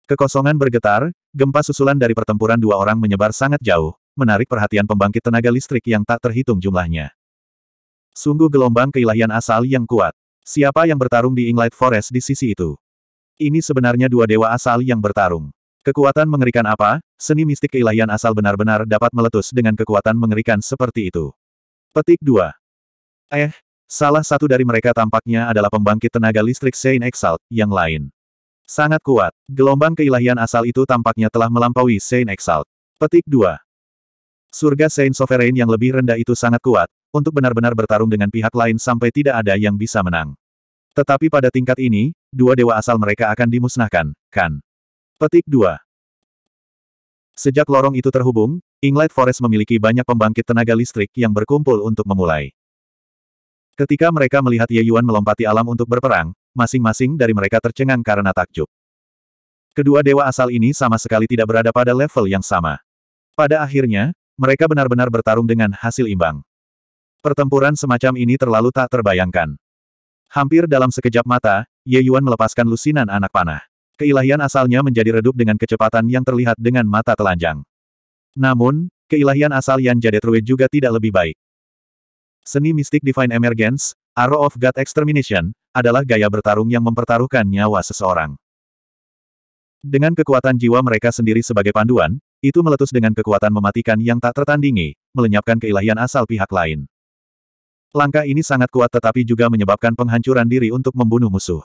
Kekosongan bergetar, gempa susulan dari pertempuran dua orang menyebar sangat jauh, menarik perhatian pembangkit tenaga listrik yang tak terhitung jumlahnya. Sungguh gelombang keilahian asal yang kuat. Siapa yang bertarung di Inglite Forest di sisi itu? Ini sebenarnya dua dewa asal yang bertarung. Kekuatan mengerikan apa? Seni mistik keilahian asal benar-benar dapat meletus dengan kekuatan mengerikan seperti itu. Petik 2. Eh, salah satu dari mereka tampaknya adalah pembangkit tenaga listrik Saint Exalt, yang lain. Sangat kuat. Gelombang keilahian asal itu tampaknya telah melampaui Saint Exalt. Petik 2. Surga Saint Sovereign yang lebih rendah itu sangat kuat, untuk benar-benar bertarung dengan pihak lain sampai tidak ada yang bisa menang. Tetapi pada tingkat ini, dua dewa asal mereka akan dimusnahkan, kan? Petik 2. Sejak lorong itu terhubung, Inglite Forest memiliki banyak pembangkit tenaga listrik yang berkumpul untuk memulai. Ketika mereka melihat Ye Yuan melompati alam untuk berperang, masing-masing dari mereka tercengang karena takjub. Kedua dewa asal ini sama sekali tidak berada pada level yang sama. Pada akhirnya, mereka benar-benar bertarung dengan hasil imbang. Pertempuran semacam ini terlalu tak terbayangkan. Hampir dalam sekejap mata, Ye Yuan melepaskan lusinan anak panah. Keilahian asalnya menjadi redup dengan kecepatan yang terlihat dengan mata telanjang. Namun, keilahian asal Yan Jadetrue juga tidak lebih baik. Seni mistik Divine Emergence, Arrow of God Extermination, adalah gaya bertarung yang mempertaruhkan nyawa seseorang. Dengan kekuatan jiwa mereka sendiri sebagai panduan, itu meletus dengan kekuatan mematikan yang tak tertandingi, melenyapkan keilahian asal pihak lain. Langkah ini sangat kuat tetapi juga menyebabkan penghancuran diri untuk membunuh musuh.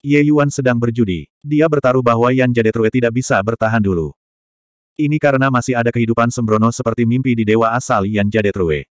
Ye Yuan sedang berjudi. Dia bertaruh bahwa Yan Jadetrue tidak bisa bertahan dulu. Ini karena masih ada kehidupan sembrono seperti mimpi di dewa asal Yan Jadetrue.